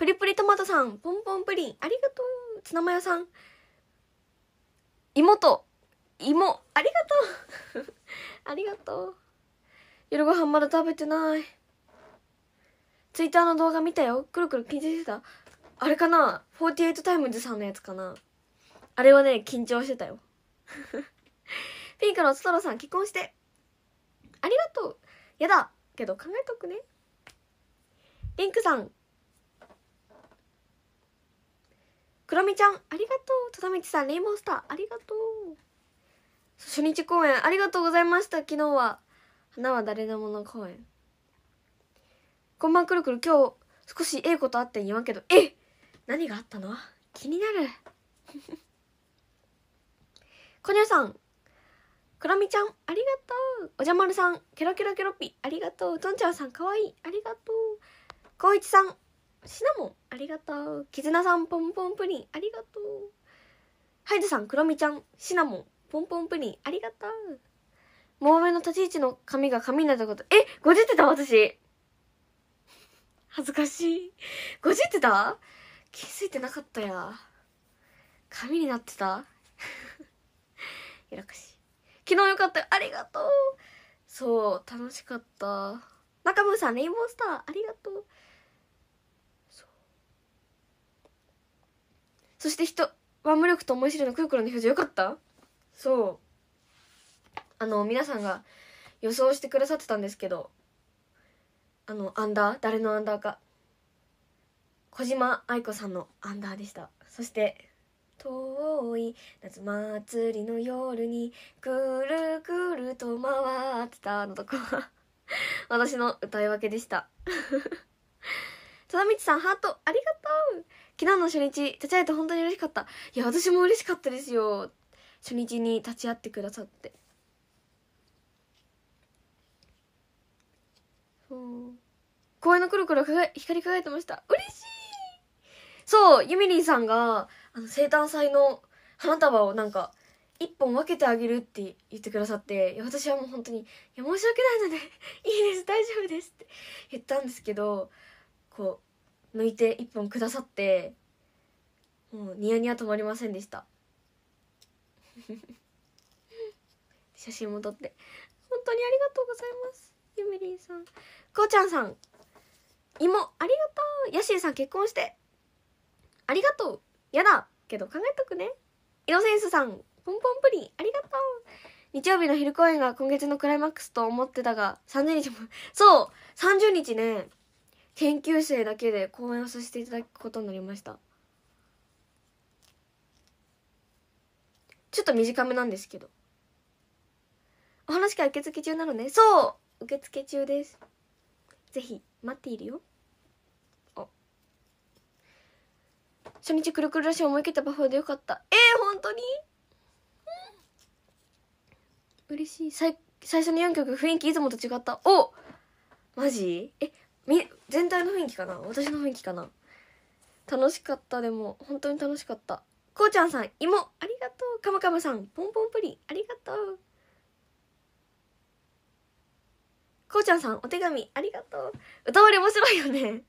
プリプリトマトさん、ポンポンプリン、ありがとう。ツナマヨさん、妹、芋、ありがとう。ありがとう。夜ご飯まだ食べてない。ツイッターの動画見たよ。くるくる緊張してた。あれかな ?48 タイムズさんのやつかなあれはね、緊張してたよ。ピンクのストロさん、結婚して。ありがとう。やだ。けど考えとくね。リンクさん、くロみちゃん、ありがとう。とたみちさん、レインボースター、ありがとう。初日公演、ありがとうございました。昨日は。花は誰のもの公演。こんばんくるくる、今日、少しええことあって言わんけど、え何があったの気になる。こにゃさん、くらみちゃん、ありがとう。おじゃまるさん、ケロケロケロピ、ありがとう。とんちゃんさん、かわいい、ありがとう。こういちさん、シナモンありがとう絆さんポンポンプリンありがとうハイズさんクロミちゃんシナモンポンポンプリンありがとうもめの立ち位置の髪が髪になったことえごじってた私恥ずかしいごじってた気づいてなかったや髪になってたよらかし昨日よかったありがとうそう楽しかった中村さんレインボースターありがとうそして人ワン無力と思い知るのクークルの表情よかったそうあの皆さんが予想してくださってたんですけどあのアンダー誰のアンダーか小島愛子さんのアンダーでしたそして遠い夏祭りの夜にくるくると回ってたのとこは私の歌い分けでした貞道 さんハートありがとう昨日の初日立ち会えて本当に嬉しかったいや私も嬉しかったですよ初日に立ち会ってくださってそう公園のくるくる光り輝いてました嬉しいそうゆみりんさんがあの生誕祭の花束をなんか一本分けてあげるって言ってくださって私はもう本当に「いや申し訳ないので いいです大丈夫です」って言ったんですけどこう抜いて一本くださってもうニヤニヤ止まりませんでした 写真も撮って本当にありがとうございますゆめりんさんこうちゃんさん芋ありがとうやしーさん結婚してありがとうやだけど考えとくねイノセンスさんポンポンプリンありがとう日曜日の昼公演が今月のクライマックスと思ってたが30日もそう30日ね研究生だけで公演をさせていただくことになりましたちょっと短めなんですけどお話会受付中なのねそう受付中ですぜひ待っているよ初日くるくるらしい思い切ったパフォーでよかったえー、本当に、う嬉しい最最初の4曲雰囲気いつもと違ったおマジえみ全体の雰囲気かな私の雰囲気かな楽しかったでも本当に楽しかったこうちゃんさん、芋、ありがとう。かまかまさん、ポンポンプリン、ありがとう。こうちゃんさん、お手紙、ありがとう。歌われ面白いよね。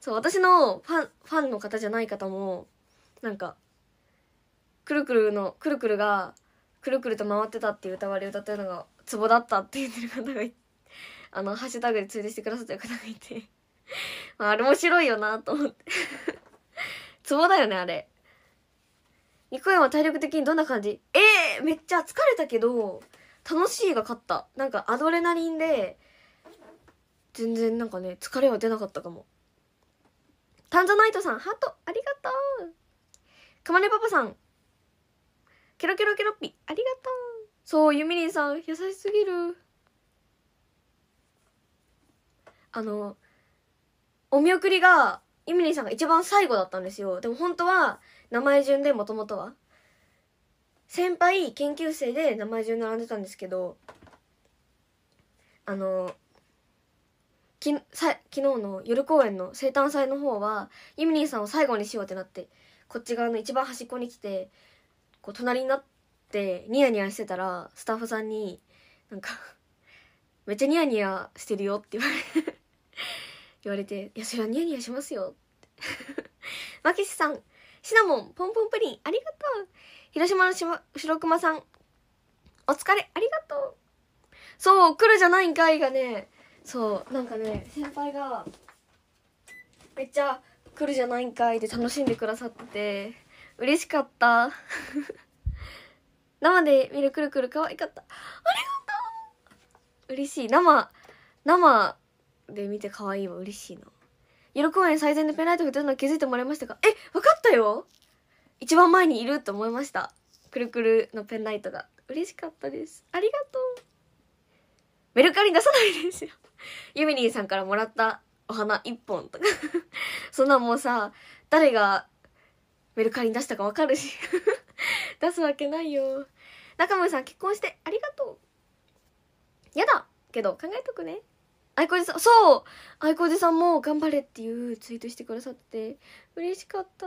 そう、私のファン、ファンの方じゃない方も、なんか、くるくるの、くるくるが、くるくると回ってたっていう歌われ歌ってるのが、ツボだったって言ってる方がいあの、ハッシュタグで通じしてくださってる方がいて、まあ、あれ面白いよなと思って。ツボだよね、あれ。ニコヤンは体力的にどんな感じええー、めっちゃ疲れたけど、楽しいが勝った。なんかアドレナリンで、全然なんかね、疲れは出なかったかも。タンザナイトさん、ハート、ありがとう。かまねパパさん、ケロケロケロッピ、ありがとう。そう、ゆみりんさん、優しすぎる。あの、お見送りが、ゆみりんさんが一番最後だったんですよ。でも本当は、名前順でもともとは先輩研究生で名前順並んでたんですけどあのきさ昨日の夜公演の生誕祭の方はユミニーさんを最後にしようってなってこっち側の一番端っこに来てこう隣になってニヤニヤしてたらスタッフさんになんか「めっちゃニヤニヤしてるよ」って言われ 言われて「いやそれはニヤニヤしますよ」って「マキシさんシナモン、ポンポンプリン、ありがとう。広島のし、ま、白熊さん、お疲れ、ありがとう。そう、来るじゃないんかいがね、そう、なんかね、先輩が、めっちゃ来るじゃないんかいで楽しんでくださってて、嬉しかった。生で見るくるくる可愛かった。ありがとう嬉しい。生、生で見て可愛いわ。嬉しいな。夜公演最善でペンライト振ってるの気づいてもらいましたかえ分かったよ一番前にいると思いましたくるくるのペンライトが嬉しかったですありがとうメルカリ出さないですよ ユミリーさんからもらったお花1本とか そんなもうさ誰がメルカリに出したか分かるし 出すわけないよ中村さん結婚してありがとうやだけど考えとくねあいこじさんそうあいこじさんも頑張れっていうツイートしてくださって嬉しかった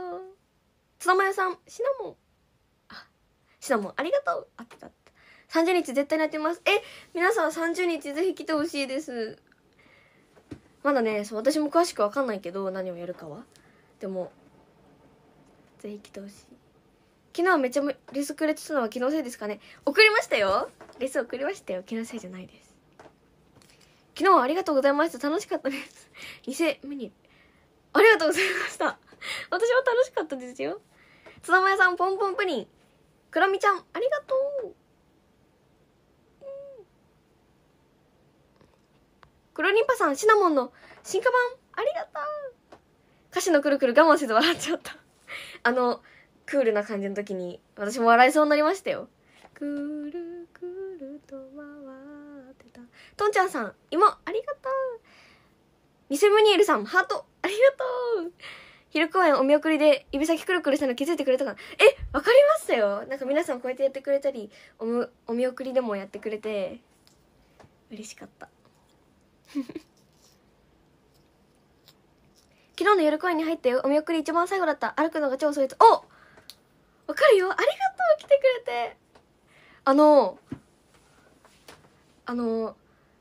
津田まやさんシナモンあシナモンありがとうあったあった30日絶対にやってますえ皆さん30日ぜひ来てほしいですまだねそう私も詳しく分かんないけど何をやるかはでもぜひ来てほしい昨日めちゃめレスくれてたのは気のせいですかね送りましたよレス送りましたよ気のせいじゃないです昨日はありがとうございました。楽しかったです。偽メニュー。ありがとうございました。私は楽しかったですよ。津田まやさん、ポンポンプリン。くらみちゃん、ありがとう。うん、黒リンパさん、シナモンの進化版、ありがとう。歌詞のくるくる我慢せず笑っちゃった。あの、クールな感じの時に、私も笑いそうになりましたよ。くるくると回とんちゃんさん、芋、ありがとう。ニセムニエルさん、ハート、ありがとう。昼公演お見送りで指先くるくるしたの気づいてくれたかなえ、わかりましたよ。なんか皆さんこうやってやってくれたり、おむお見送りでもやってくれて、嬉しかった。昨日の夜公演に入ってお見送り一番最後だった歩くのが超遅いやつおわかるよありがとう来てくれてあのあの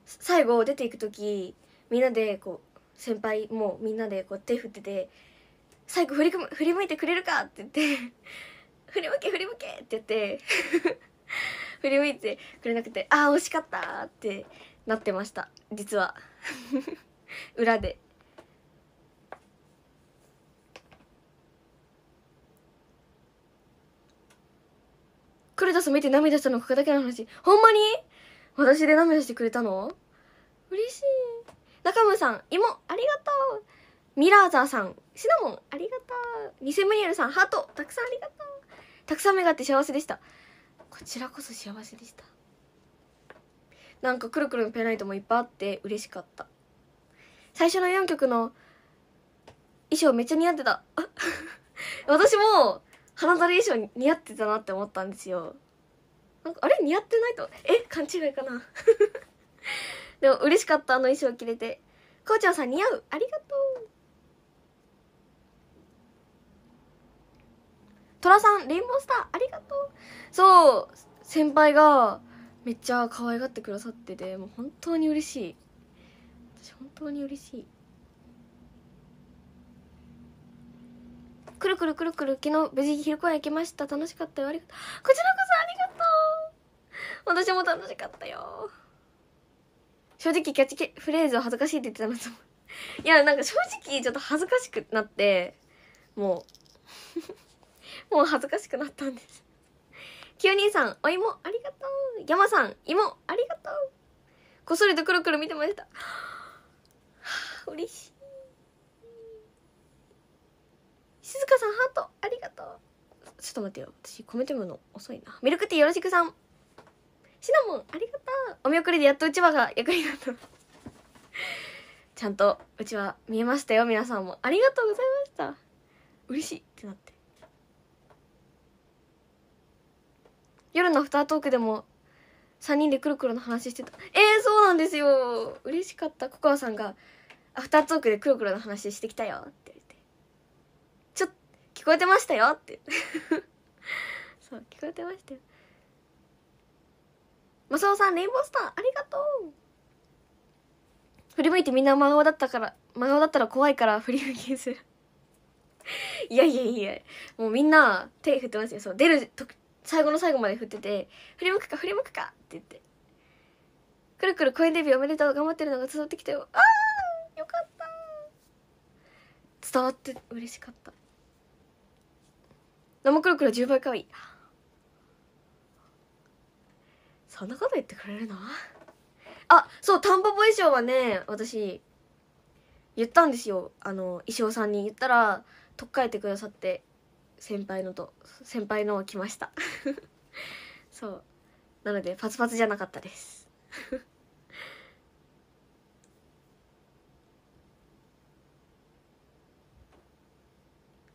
最後出ていく時みんなでこう先輩もみんなでこう手振ってて「最後振り振り向いてくれるか!」って言って「振り向け振り向け!」って言って 振り向いてくれなくて「ああ惜しかった!」ってなってました実は 裏で。クルダス見て涙したのここだけの話ほんまに私で涙してくれたの嬉しい。中村さん、芋、ありがとう。ミラーザーさん、シナモン、ありがとう。ニセムニエルさん、ハート、たくさんありがとう。たくさん目があって幸せでした。こちらこそ幸せでした。なんかくるくるのペンライトもいっぱいあって嬉しかった。最初の4曲の衣装めっちゃ似合ってた。私も、花ざれ衣装似合ってたなって思ったんですよ。なんかあれ似合ってないとえ勘違いかな でも嬉しかったあの衣装着れてこうちゃんさん似合うありがとう虎さんレインボースターありがとうそう先輩がめっちゃ可愛がってくださっててもう本当に嬉しい私本当に嬉しいくるくるくるくる昨日無事昼公演行きました楽しかったよありがとうこちらこそありがとう私も楽しかったよ正直キャッチフレーズは恥ずかしいって言ってたんですいやなんか正直ちょっと恥ずかしくなってもう もう恥ずかしくなったんですきュニさんお芋ありがとう山さん芋ありがとうこっそりとくるくる見てました嬉しい静香さんハートありがとうちょっと待ってよ私コメント読むの遅いなミルクティーよろしくさんシナモンありがとうお見送りでやっとうちわが役になったちゃんとうちわ見えましたよ皆さんもありがとうございました嬉しいってなって夜のアフタートークでも3人でくるくるの話してたえー、そうなんですよ嬉しかったココアさんがアフタートークでくるくるの話してきたよって聞こえてましたよって そう聞こえてましたよマサオさんレインボースターありがとう振り向いてみんな真顔だったから真顔だったら怖いから振り向きする いやいやいやもうみんな手振ってますよそう出ると最後の最後まで振ってて振り向くか振り向くかって言ってくるくる公演デビューおめでとう頑張ってるのが伝わってきたよあーよかった伝わって嬉しかった生黒ロク10倍可愛いそんなこと言ってくれるのあそうタンポポ衣装はね私言ったんですよあの衣装さんに言ったら取っ替えてくださって先輩のと先輩の来ました そうなのでパツパツじゃなかったです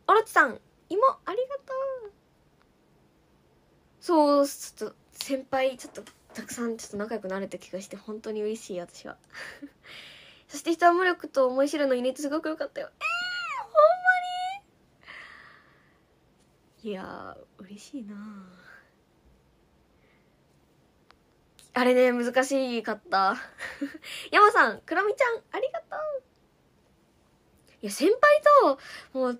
オロチさん芋ありがとうそうちょっと先輩ちょっとたくさんちょっと仲良くなれた気がして本当に嬉しい私は そして人は無力と思い知るのユニットすごく良かったよえー、ほんまにいや嬉しいなあれね難しかった山さんくらみちゃんありがとういや先輩ともう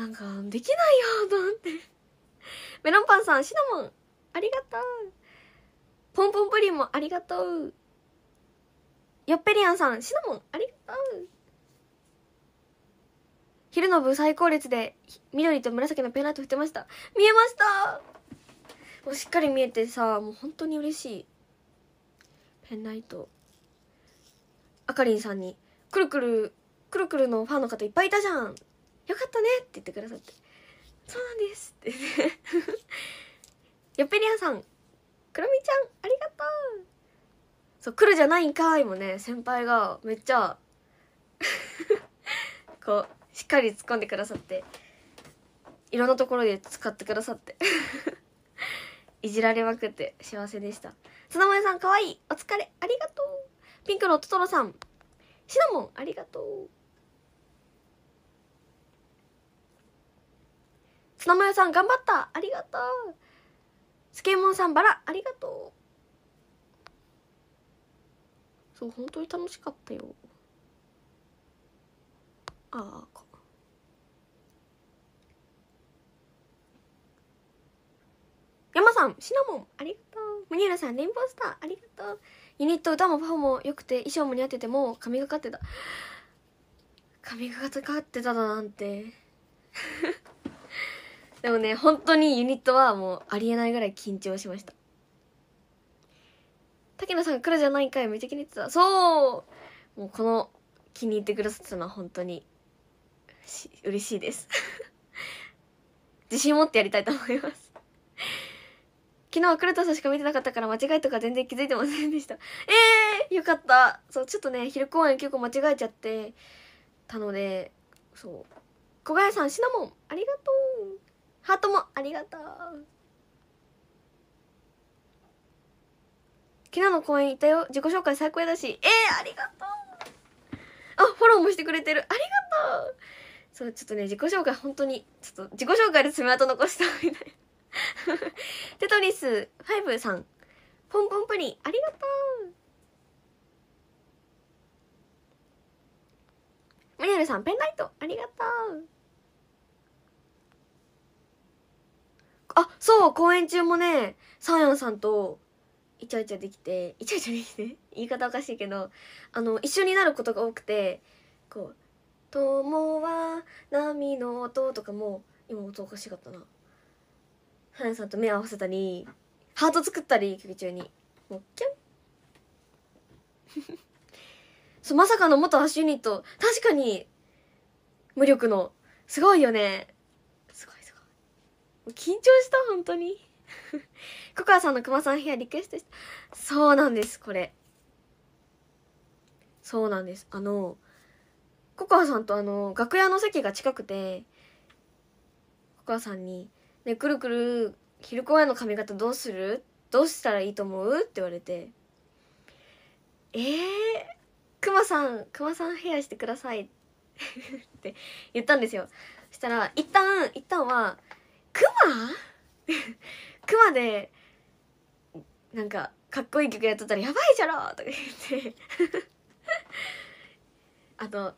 なんか、できないよ、なんて。メロンパンさん、シナモン、ありがとう。ポンポンプリンもありがとう。ヨっぺりアんさん、シナモン、ありがとう。昼の部最高列で緑と紫のペンライト振ってました。見えましたもうしっかり見えてさ、もう本当に嬉しい。ペンライト。あかりんさんに、くるくる、くるくるのファンの方いっぱいいたじゃんよかったねって言ってくださってそうなんですってやっぺりやさんくろみちゃんありがとうそう黒じゃないんかいもね先輩がめっちゃ こうしっかり突っ込んでくださっていろんなところで使ってくださって いじられまくって幸せでした砂前さんかわいいお疲れありがとうピンクのトトロさんシナモンありがとう砂村さん頑張ったありがとうスケモンさんバラありがとうそう本当に楽しかったよああ山さんシナモンありがとうムニエラさんレインボースターありがとうユニット歌もパフォーも良くて衣装も似合っててもう神がかってた髪がかってただなんてでもね本当にユニットはもうありえないぐらい緊張しました竹野さん黒じゃないかよめっちゃ気に入ってたそうもうこの気に入ってくださったのは本当に嬉しいです 自信持ってやりたいと思います昨日は黒田さんしか見てなかったから間違いとか全然気づいてませんでしたええー、よかったそうちょっとね昼公演結構間違えちゃってたのでそう小林さんシナモンありがとうハートもありがとう昨日の公演行ったよ自己紹介最高やだしえー、ありがとうあフォローもしてくれてるありがとうそうちょっとね自己紹介本当にちょっと自己紹介で爪痕残したみたいな テトリス5さんポンポンプリンありがとうニュアルさんペンライトありがとうあそう公演中もねサーヤンさんとイチャイチャできてイチャイチャできて言い方おかしいけどあの一緒になることが多くてこう「友は波の音」とかも今音おかしかったなサーヤンさんと目合わせたりハート作ったり曲中にもうキャン そうまさかの元アシュユニット確かに無力のすごいよね緊張した本当に ココアさんのクマさんヘアリクエストしたそうなんですこれそうなんですあのココアさんとあの楽屋の席が近くてココアさんに「ねくるくる昼公演の髪型どうするどうしたらいいと思う?」って言われて「えー、クマさんクマさんヘアしてください」って言ったんですよそしたら一旦一旦はクマクマでなんかかっこいい曲やっとったら「やばいじゃろ!」とか言って あと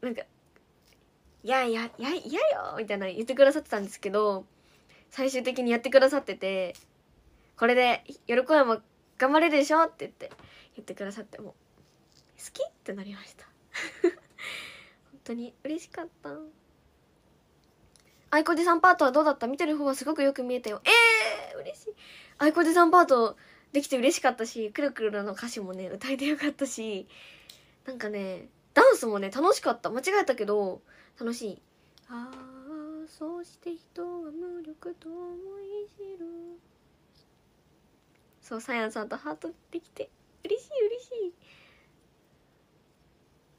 なんか「いやいやいやいやよ!」みたいな言ってくださってたんですけど最終的にやってくださってて「これで喜公も頑張れるでしょ?」って言って言ってくださっても好きってなりました 本当に嬉しかった。アイコデさんパートはどうだった見てる方はすごくよく見えたよ。えー、嬉しい。アイコじさんパートできて嬉しかったし、くるくるの歌詞もね、歌えてよかったし、なんかね、ダンスもね、楽しかった。間違えたけど、楽しい。ああ、そうして人は無力と思い知る。そう、サヤンさんとハートできて、嬉しい嬉しい。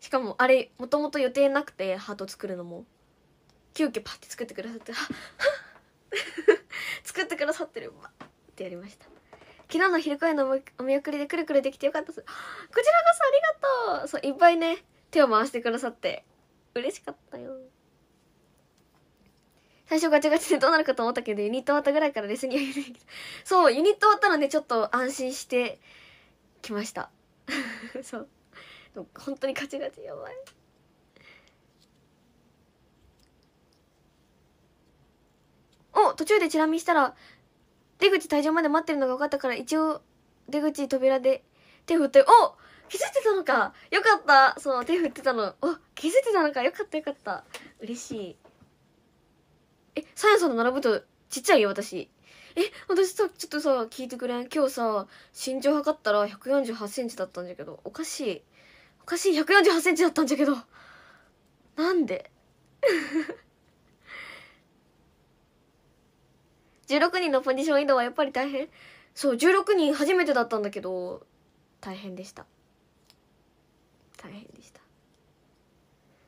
しかもあれ、もともと予定なくて、ハート作るのも。急遽パッて作ってくださってはっ 作ってくださってるわってやりました昨日の昼公演のお見送りでくるくるできてよかったです こちらこそありがとうそういっぱいね手を回してくださって嬉しかったよ最初ガチガチでどうなるかと思ったけどユニット終わったぐらいからレスに入れいけどそうユニット終わったのでちょっと安心してきました そう本当にガチガチやばいお途中でチラ見したら出口退場まで待ってるのが分かったから一応出口扉で手振ってお気づいてたのかよかったそう手振ってたのお気づいてたのかよかったよかった嬉しいえサヤさんと並ぶとちっちゃいよ私え私さちょっとさ聞いてくれん今日さ身長測ったら1 4 8ンチだったんだけどおかしいおかしい1 4 8ンチだったんだけどなんで16人のポジション移動はやっぱり大変そう16人初めてだったんだけど大変でした大変でした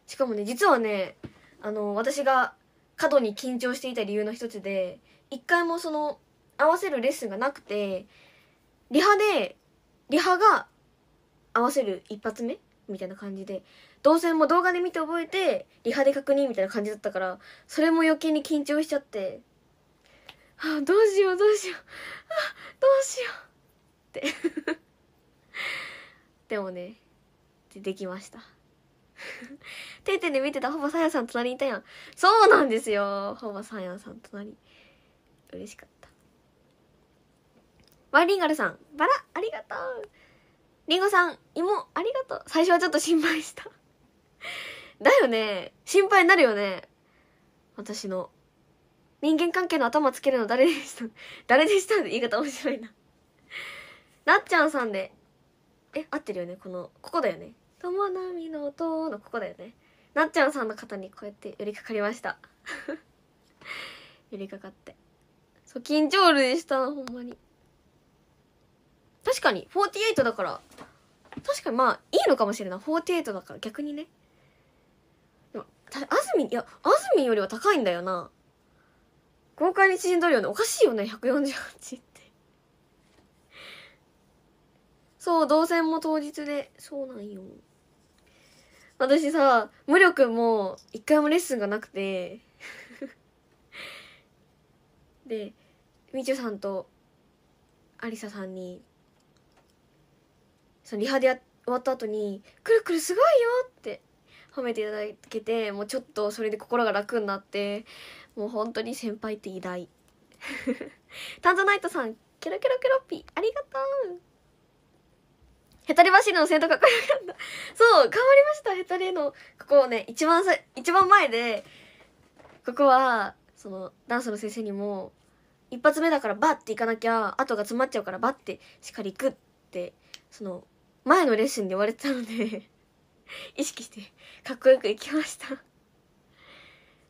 しかもね実はねあの私が過度に緊張していた理由の一つで一回もその合わせるレッスンがなくてリハでリハが合わせる一発目みたいな感じで動線も動画で見て覚えてリハで確認みたいな感じだったからそれも余計に緊張しちゃってあどうしようどうしようあどうしようって でもねできました「てんてん」で見てたほぼさやさん隣にいたやんそうなんですよほぼさやさん隣嬉しかったワイリンガルさんバラありがとうりんごさん芋ありがとう最初はちょっと心配しただよね心配になるよね私の人間関係の頭つけるの誰でした 誰でしたって言い方面白いななっちゃんさんでえ合ってるよねこのここだよね「ともなみの音」のここだよねなっちゃんさんの方にこうやって寄りかかりました 寄りかかってそう緊張類したほんまに確かに48だから確かにまあいいのかもしれない48だから逆にねでもあずみいやあずみよりは高いんだよな公開にるよね。おかしいよね、148って。そう、動線も当日で、そうなんよ。私さ、無力も一回もレッスンがなくてで、みちゅさんとありささんに、そのリハでや終わった後に、くるくるすごいよって褒めていただけて、もうちょっとそれで心が楽になって、もう本当に先輩って偉大 タンザナイトさんケロケロケロッピーありがとうヘタレ走りの生徒かっこよかったそう変わりましたヘタレのここをね一番さ一番前でここはそのダンスの先生にも一発目だからバッていかなきゃ後が詰まっちゃうからバッてしっかりいくってその前のレッスンで言われてたので 意識してかっこよくいきました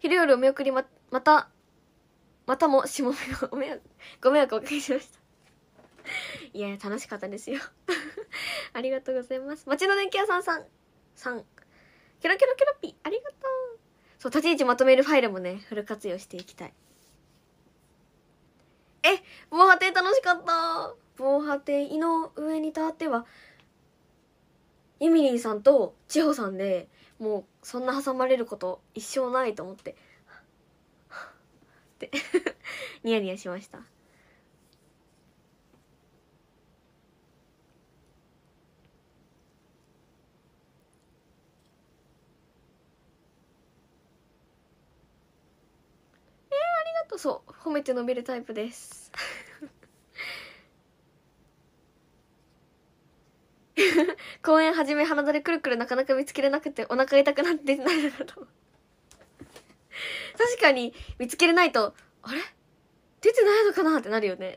昼夜お見送りま、また、またも、しもごめ ご迷惑おかけしました。いや、楽しかったですよ ありがとうございます。町の電気屋さんさん、さん。ケロケロケロピ、ありがとう。そう、立ち位置まとめるファイルもね、フル活用していきたい。え、防波堤楽しかった。防波堤、井の上に立っては、エミリンさんと千穂さんで、もう、そんな挟まれること一生ないと思ってって ニヤニヤしましたえー、ありがとうそう褒めて伸びるタイプです公演始め鼻だれくるくるなかなか見つけれなくてお腹痛くなってなだ確かに見つけれないとあれ出てないのかなってなるよね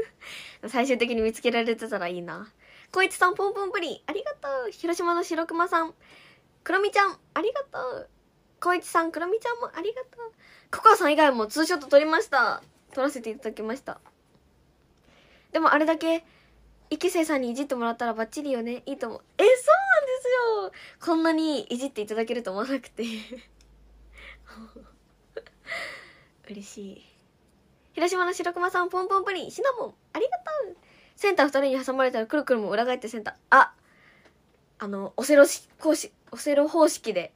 最終的に見つけられてたらいいなこいちさんポンポンプリンありがとう広島の白熊さんクロミちゃんありがとうこいちさんクロミちゃんもありがとうココアさん以外もツーショット撮りました撮らせていただきましたでもあれだけ一期生さんにいじってもらったらバッチリよねいいと思うえそうなんですよこんなにいじっていただけると思わなくて 嬉しい広島の白熊さんポンポンプリンシナモンありがとうセンター2人に挟まれたらくるくるも裏返ってセンターああのオセロ公式オセロ方式で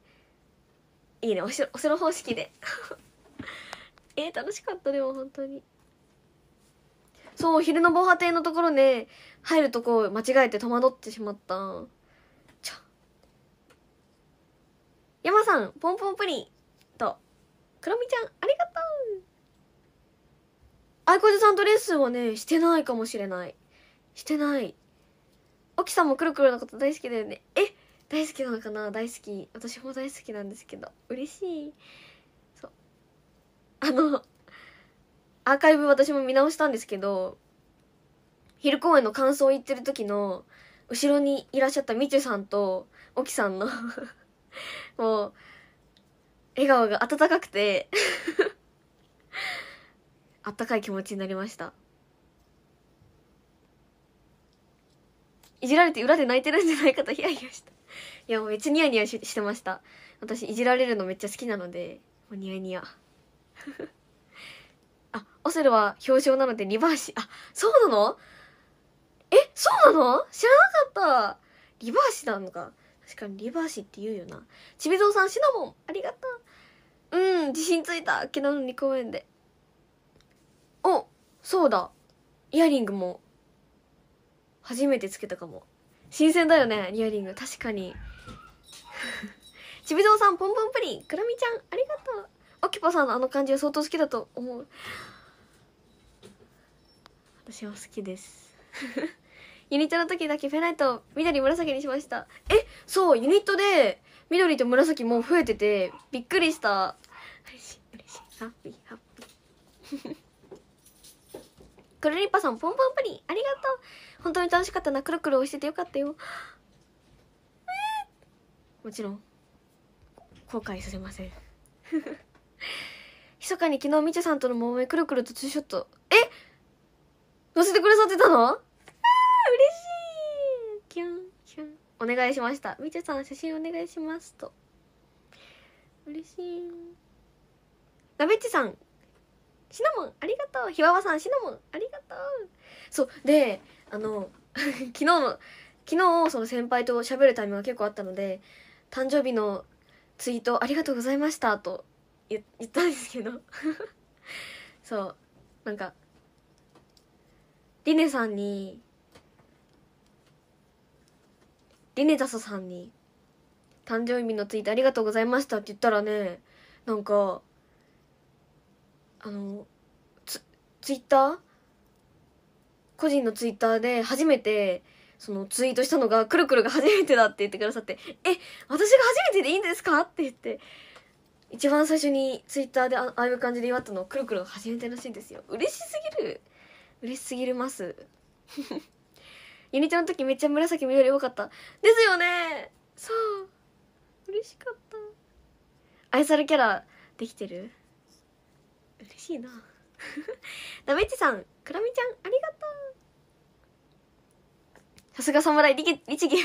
いいねオセロ方式で えー、楽しかったでも本当にそう、昼の防波堤のところね、入るとこ間違えて戸惑ってしまった。ちょ。山さん、ポンポンプリンと、クロミちゃん、ありがとうあいこじさんとレッスンはね、してないかもしれない。してない。沖さんもくるくるのこと大好きだよね。え大好きなのかな大好き。私も大好きなんですけど。嬉しい。そう。あの、アーカイブ私も見直したんですけど、昼公演の感想を言ってる時の、後ろにいらっしゃったみちゅさんと、沖さんの もう、笑顔が温かくて あったかい気持ちになりました。いじられて裏で泣いてるんじゃないかとヒヤヒヤした。いや、もうめっちゃニヤニヤしてました。私、いじられるのめっちゃ好きなので、もうニヤニヤ。オセロは表彰なのでリバーシ、あ、そうなのえ、そうなの知らなかった。リバーシなのか。確かにリバーシって言うよな。ちびぞうさん、シナモン、ありがとう。うん、自信ついた。昨日の2公演で。お、そうだ。イヤリングも、初めてつけたかも。新鮮だよね、イヤリング。確かに。ちびぞうさん、ポンポンプリン、くるみちゃん、ありがとう。あきぽさんのあの感じは相当好きだと思う。私は好きです ユニットの時だけフェライトを緑紫にしましたえそうユニットで緑と紫もう増えててびっくりした嬉しい嬉しいハッピーハッピーくるりっぱさんぽんぽんプリンありがとう本当に楽しかったなくるくる押しててよかったよもちろん後悔させません密 かに昨日みちゃさんとのもめくるくるとツーショットえ載せてくださってたのあ嬉しいキュンキュンお願いしましたみちさん写真お願いしますと嬉しいなべっちさんシナモンありがとうひわわさんシナモンありがとうそうであの 昨日の昨日その先輩と喋るタイミングが結構あったので誕生日のツイートありがとうございましたと言ったんですけど そうなんかリネさんにリネタソさんに「誕生日のツイートありがとうございました」って言ったらねなんかあのツツイッター個人のツイッターで初めてそのツイートしたのがくるくるが初めてだって言ってくださって「え私が初めてでいいんですか?」って言って一番最初にツイッターでああいう感じで祝ったのくるくるが初めてらしいんですよ嬉しすぎる嬉しすぎるますユニちゃんの時めっちゃ紫緑多かったですよねそう嬉しかった愛されキャラできてる嬉しいなダメチさんクラミちゃんありがとうさすが侍律儀い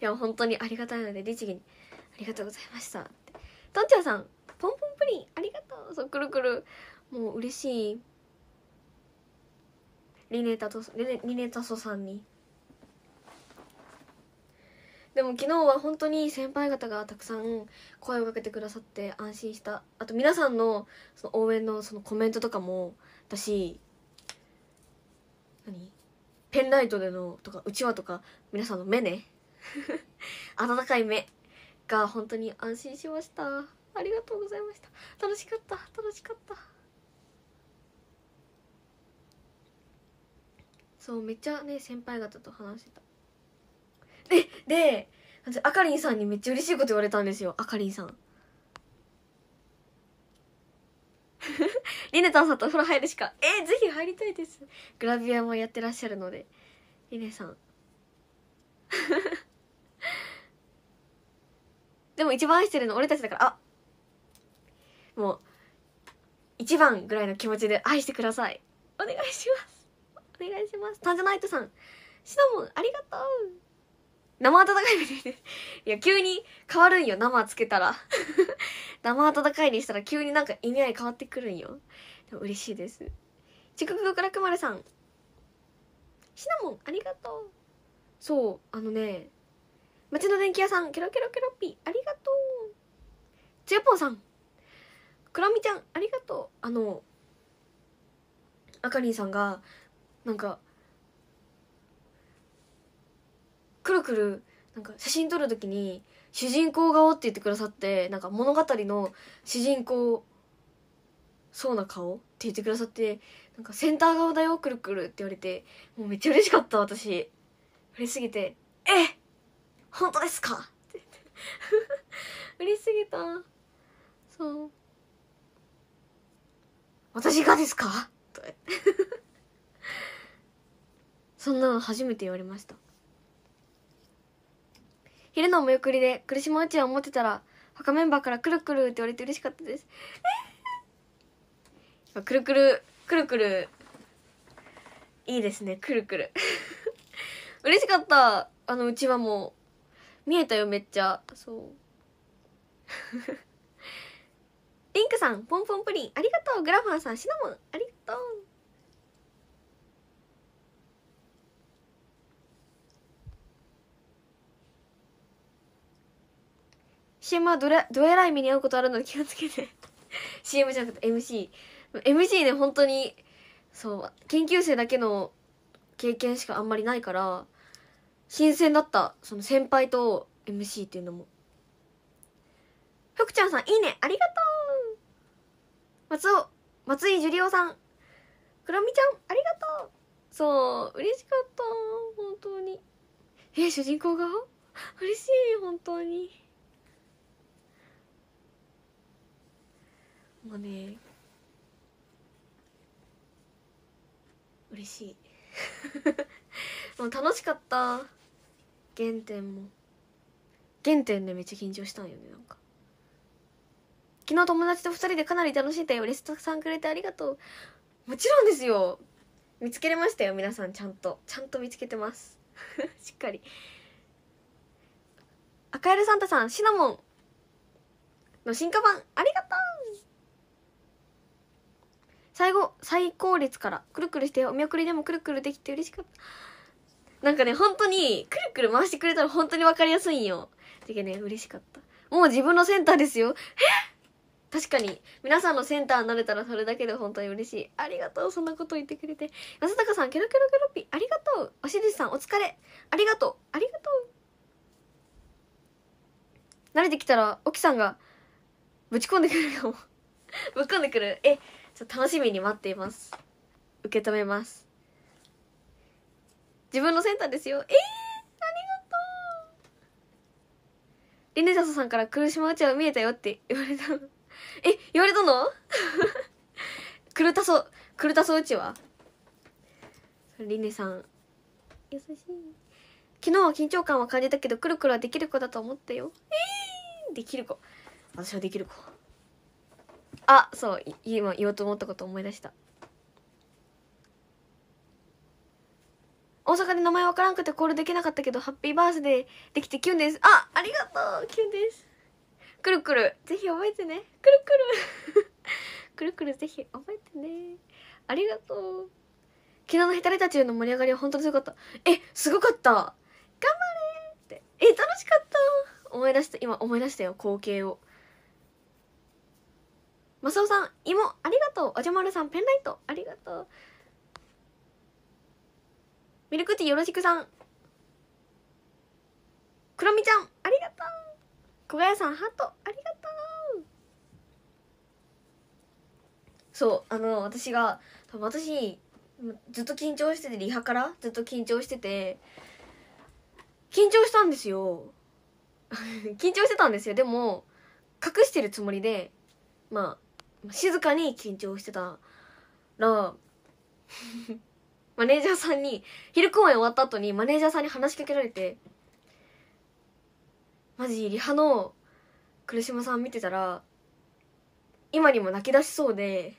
や本当にありがたいので律儀にありがとうございましたとんちゃんさんポンポンプリンありがとうそうくるくるもう嬉しいリネタソリネタソさんにでも昨日は本当に先輩方がたくさん声をかけてくださって安心したあと皆さんのその応援のそのコメントとかもだし何ペンライトでのとかうちわとか皆さんの目ね 温かい目が本当に安心しましたありがとうございました楽しかった楽しかったそうめっちゃね先輩方と話してたでであかりんさんにめっちゃ嬉しいこと言われたんですよあかりんさん リネたんさんとお風呂入るしかえー、ぜひ入りたいですグラビアもやってらっしゃるのでリネさん でも一番愛してるの俺たちだからあもう一番ぐらいの気持ちで愛してくださいお願いしますお願いしますタンザナイトさんシナモンありがとう生温かいいや急に変わるんよ生つけたら 生温かいにしたら急になんか意味合い変わってくるんよでも嬉しいです遅刻ぐくらくまさんシナモンありがとうそうあのね町の電気屋さんケロケロケロッピーありがとうちやぽんさんくらみちゃんありがとうあのあかりんさんがなんかくるくるなんか写真撮る時に「主人公顔」って言ってくださってなんか物語の主人公そうな顔って言ってくださってなんかセンター顔だよくるくるって言われてもうめっちゃ嬉しかった私嬉しすぎて「え本当ですか?」って言って嬉しすぎたそう私がですかと言ってそんなの初めて言われました昼のお見送りで苦しむうちは思ってたら他メンバーからくるくるって言われて嬉しかったです くるくるくるくるいいですねくるくる 嬉しかったあのうちはもう見えたよめっちゃそう リンクさんポンポンプリンありがとうグラファーさんシナモンありがとう CM はどれどえらい目に遭うことあるので気をつけて CM じゃなくて MCMC MC ね本当にそう研究生だけの経験しかあんまりないから新鮮だったその先輩と MC っていうのも福ちゃんさんいいねありがとう松尾松井樹里夫さんくろみちゃんありがとうそう嬉しかった本当にえ主人公が嬉しい本当にもうね嬉しいもう楽しかった原点も原点でめっちゃ緊張したんよねなんか昨日友達と2人でかなり楽しんだよレストさんくれてありがとうもちろんですよ見つけれましたよ皆さんちゃんとちゃんと見つけてます しっかり赤色サンタさんシナモンの進化版ありがとう最後、最高列から、くるくるして、お見送りでもくるくるできて嬉しかった。なんかね、本当に、くるくる回してくれたら本当にわかりやすいんよ。てかね、嬉しかった。もう自分のセンターですよ。え確かに、皆さんのセンターになれたらそれだけで本当に嬉しい。ありがとう、そんなこと言ってくれて。正坂さん、ケロケロケロピ、ありがとう。おしりさん、お疲れ。ありがとう、ありがとう。慣れてきたら、沖さんが、ぶち込んでくるかも。ぶっ込んでくる。え、ちょっと楽しみに待っています受け止めます自分のセンターですよえー、ありがとうリネサスさんからしまうちは見えたよって言われたえ言われたのクルタソクルタソうちはリネさん優しい昨日は緊張感は感じたけどくるくるはできる子だと思ったよえー、できる子私はできる子あそう今言おうと思ったこと思い出した大阪で名前わからんくてコールできなかったけどハッピーバースデーできてキュンですあありがとうキュンですくるくるぜひ覚えてねくるくる くるくるぜひ覚えてねありがとう昨日のヘタレたちの盛り上がりは本当にすごかったえすごかった頑張れってえ楽しかった思い出した今思い出したよ光景をマスオさん、芋、ありがとう。おじゃまるさん、ペンライト、ありがとう。ミルクティーよろしくさん。クロミちゃん、ありがとう。小林さん、ハート、ありがとう。そう、あの、私が、多分私、ずっと緊張してて、リハからずっと緊張してて、緊張したんですよ。緊張してたんですよ。でも、隠してるつもりで、まあ、静かに緊張してたら マネージャーさんに昼公演終わった後にマネージャーさんに話しかけられてマジリハの来島さん見てたら今にも泣き出しそうで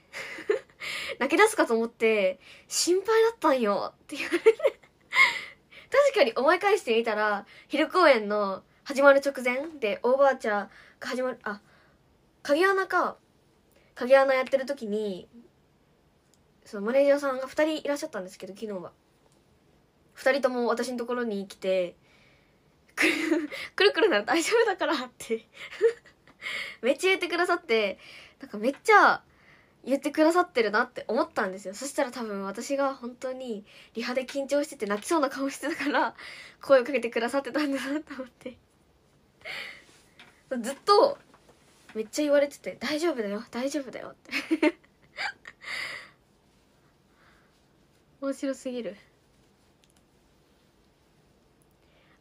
泣き出すかと思って心配だったんよって言われて確かに思い返してみたら昼公演の始まる直前でオーバーチャーが始まるあ鍵穴か鍵穴やってる時にそのマネージャーさんが2人いらっしゃったんですけど昨日は2人とも私のところに来て「くる くるくるなら大丈夫だから」って めっちゃ言ってくださってなんかめっちゃ言ってくださってるなって思ったんですよそしたら多分私が本当にリハで緊張してて泣きそうな顔してたから声をかけてくださってたんだなと思ってずっとめっちゃ言われてて「大丈夫だよ大丈夫だよ」って 面白すぎる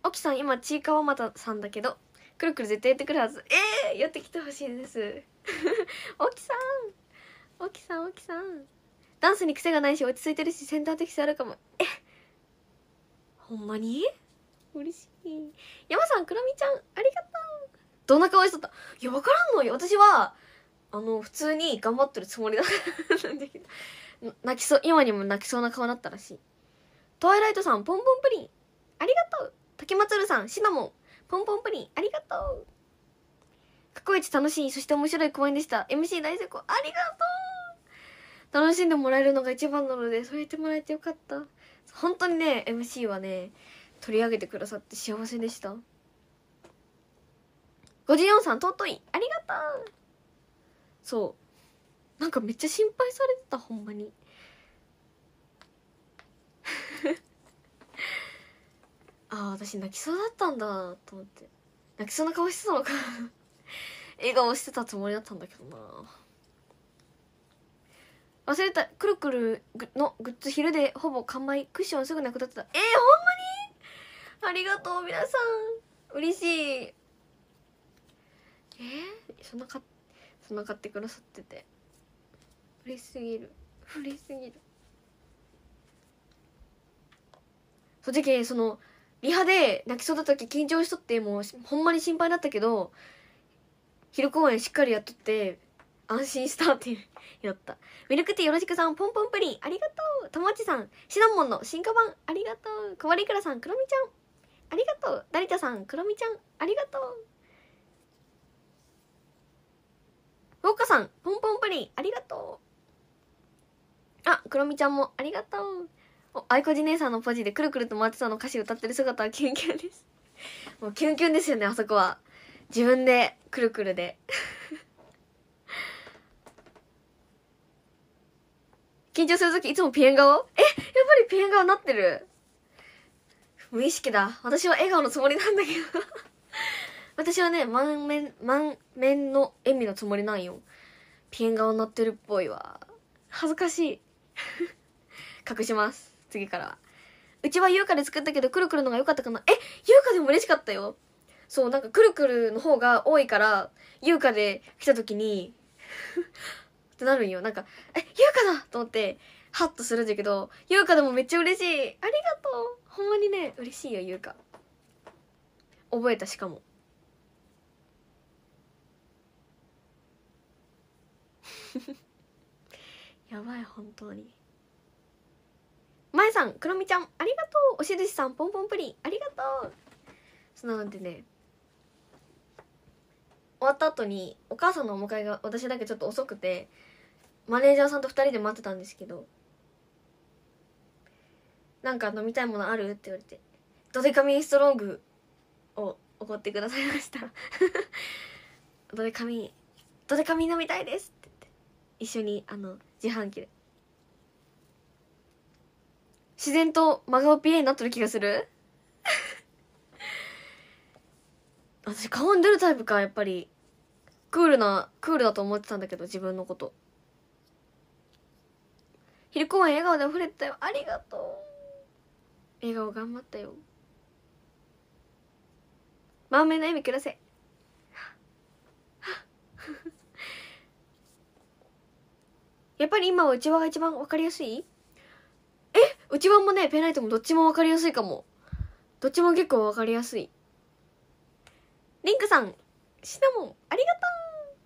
沖さん今ちいかわまたさんだけどくるくる絶対やってくるはずえー、やってきてほしいです 沖さん沖さん沖さんダンスに癖がないし落ち着いてるしセンター的性あるかもえほんまに嬉しい山さんくろみちゃんありがとうどんな顔しとったいや、分からんのよ。私は、あの、普通に頑張ってるつもりだからなんだけど。泣きそう、今にも泣きそうな顔だったらしい。トワイライトさん、ポンポンプリン、ありがとう竹まつるさん、シナモン、ポンポンプリン、ありがとう過去一楽しい、そして面白い公演でした。MC 大成功、ありがとう楽しんでもらえるのが一番なので、そう言ってもらえてよかった。本当にね、MC はね、取り上げてくださって幸せでした。54さん尊いありがとうそうなんかめっちゃ心配されてたほんまに ああ私泣きそうだったんだと思って泣きそうな顔してたのか笑顔 してたつもりだったんだけどな忘れたくるくるのグッズ昼でほぼ完売クッションすぐなくなってたえー、ほんまにありがとう皆さん嬉しいえー、そんなかそんな買ってくださってて嬉しすぎる嬉しすぎる正直そのリハで泣きそうだった時緊張しとってもうほんまに心配だったけど昼公演しっかりやっとって安心したってやったミルクティーよろしくさんポンポンプリンありがとう友達さんシナモンの進化版ありがとうかわりくらさんくろみちゃんありがとう成田さんくろみちゃんありがとうウッカさん、ポンポンプリン、ありがとう。あ、クロミちゃんも、ありがとう。お、あいじ姉さんのポジでくるくると回ってたの歌詞歌ってる姿はキュンキュンです。もうキュンキュンですよね、あそこは。自分で、くるくるで。緊張するときいつもピエン顔え、やっぱりピエン顔なってる。無意識だ。私は笑顔のつもりなんだけど 私はね満面満面の笑みのつもりなんよピエン顔になってるっぽいわ恥ずかしい 隠します次からはうちは優香で作ったけどくるくるのが良かったかなえ優香でも嬉しかったよそうなんかくるくるの方が多いから優香で来た時に ってなるんよなんかえ優香だと思ってハッとするんだけど優香でもめっちゃ嬉しいありがとうほんまにね嬉しいよ優香覚えたしかも やばい本当にまえさんくろみちゃんありがとうおしるしさんぽんぽんプリンありがとうそのなんでね終わった後にお母さんのお迎えが私だけちょっと遅くてマネージャーさんと2人で待ってたんですけど「なんか飲みたいものある?」って言われて「ドデカミンストロング」を怒ってくださいました ドデカミンドデカミン飲みたいです一緒にあの自販機で自然と真顔 PA になってる気がする 私顔に出るタイプかやっぱりクールなクールだと思ってたんだけど自分のこと昼公演笑顔で溢れてたよありがとう笑顔頑張ったよ満面の笑みくださいやっぱり今は内輪が一番分かりやすいえ内輪もねペライトもどっちも分かりやすいかもどっちも結構分かりやすいリンクさんシナモンありがとう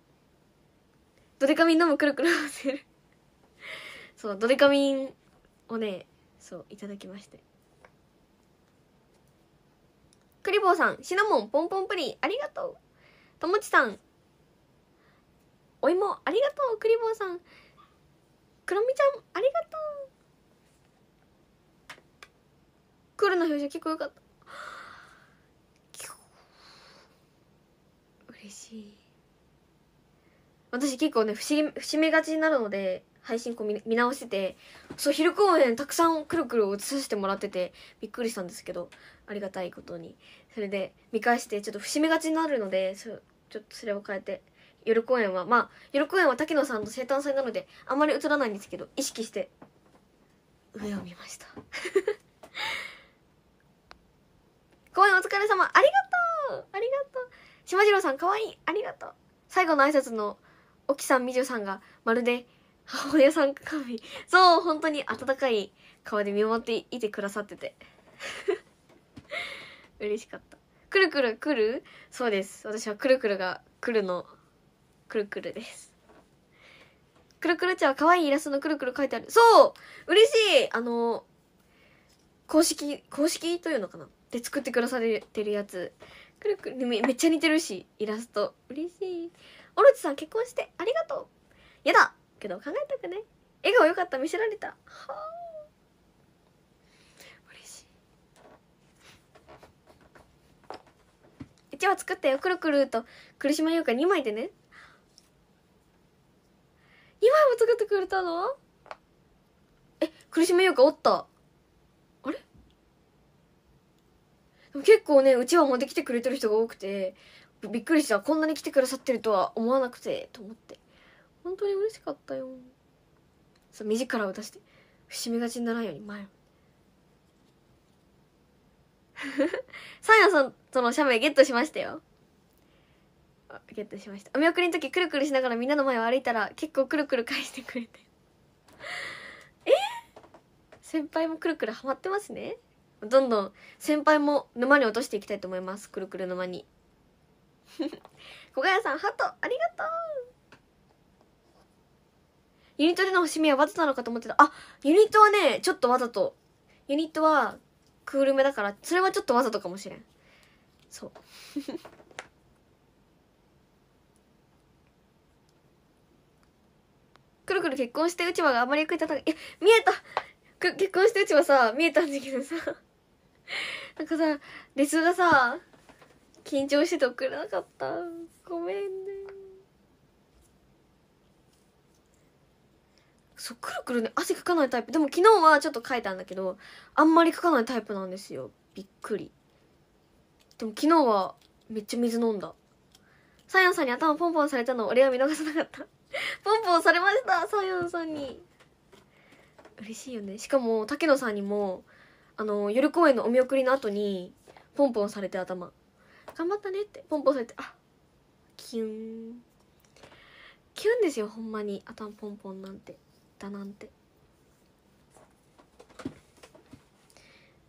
ドデカミン飲むくるくる合せる そうドデカミンをねそういただきましてクリボーさんシナモンポンポンプリンありがとうともちさんお芋ありがとうクリボーさんクロミちゃんありがとうくるの表情結構よかった嬉しい私結構ね節節目がちになるので配信こう見直しててそう昼公演たくさんくるくる映させてもらっててびっくりしたんですけどありがたいことにそれで見返してちょっと節目がちになるのでそちょっとそれを変えて夜公演はまあ夜公演は滝野さんの生誕祭なのであんまり映らないんですけど意識して上を見ました 公演お疲れ様ありがとうありがとう島次郎さんかわいいありがとう最後の挨拶の沖さんみじゅさんがまるで母親さん神そう本当に温かい顔で見守っていてくださってて 嬉しかったくるくるくるそうです私はくるくるがくるのくるくるですくるくるちゃん可愛いイラストのくるくる書いてあるそう嬉しいあの公式公式というのかなで作ってくださってるやつくるくるめっちゃ似てるしイラスト嬉しいオロチさん結婚してありがとうやだけど考えたくね笑顔よかった見せられたはあ嬉しい一応作ったよくるくると苦しまようか2枚でね今も作ってくれたのえ苦しめようかおったあれ結構ねうちわもできてくれてる人が多くてびっくりしたこんなに来てくださってるとは思わなくてと思って本当に嬉しかったよそう目力を出して節目がちにならんように前を サンヤさんとの写メゲットしましたよゲットしましたお見送りの時くるくるしながらみんなの前を歩いたら結構くるくる返してくれて え先輩もくるくるハマってますねどんどん先輩も沼に落としていきたいと思いますくるくる沼に 小賀谷さんハートありがとうユニットでの星見はわざなのかと思ってたあユニットはねちょっとわざとユニットはクールめだからそれはちょっとわざとかもしれんそう くるくる結婚してうちわがあまり役に立たないえ見えた結婚してうちわさ見えたんだけどさ なんかさレスがさ緊張してて送れなかったごめんねそうくるくるね汗かかないタイプでも昨日はちょっと書いたんだけどあんまりかかないタイプなんですよびっくりでも昨日はめっちゃ水飲んだサヤンさんに頭ポンポンされたの俺は見逃さなかった ポンポンされましたサヨンさんに嬉しいよねしかも竹野さんにもあの夜公演のお見送りの後にポンポンされて頭頑張ったねってポンポンされてあキュンキュンですよほんまに頭ポンポンなんてだなんて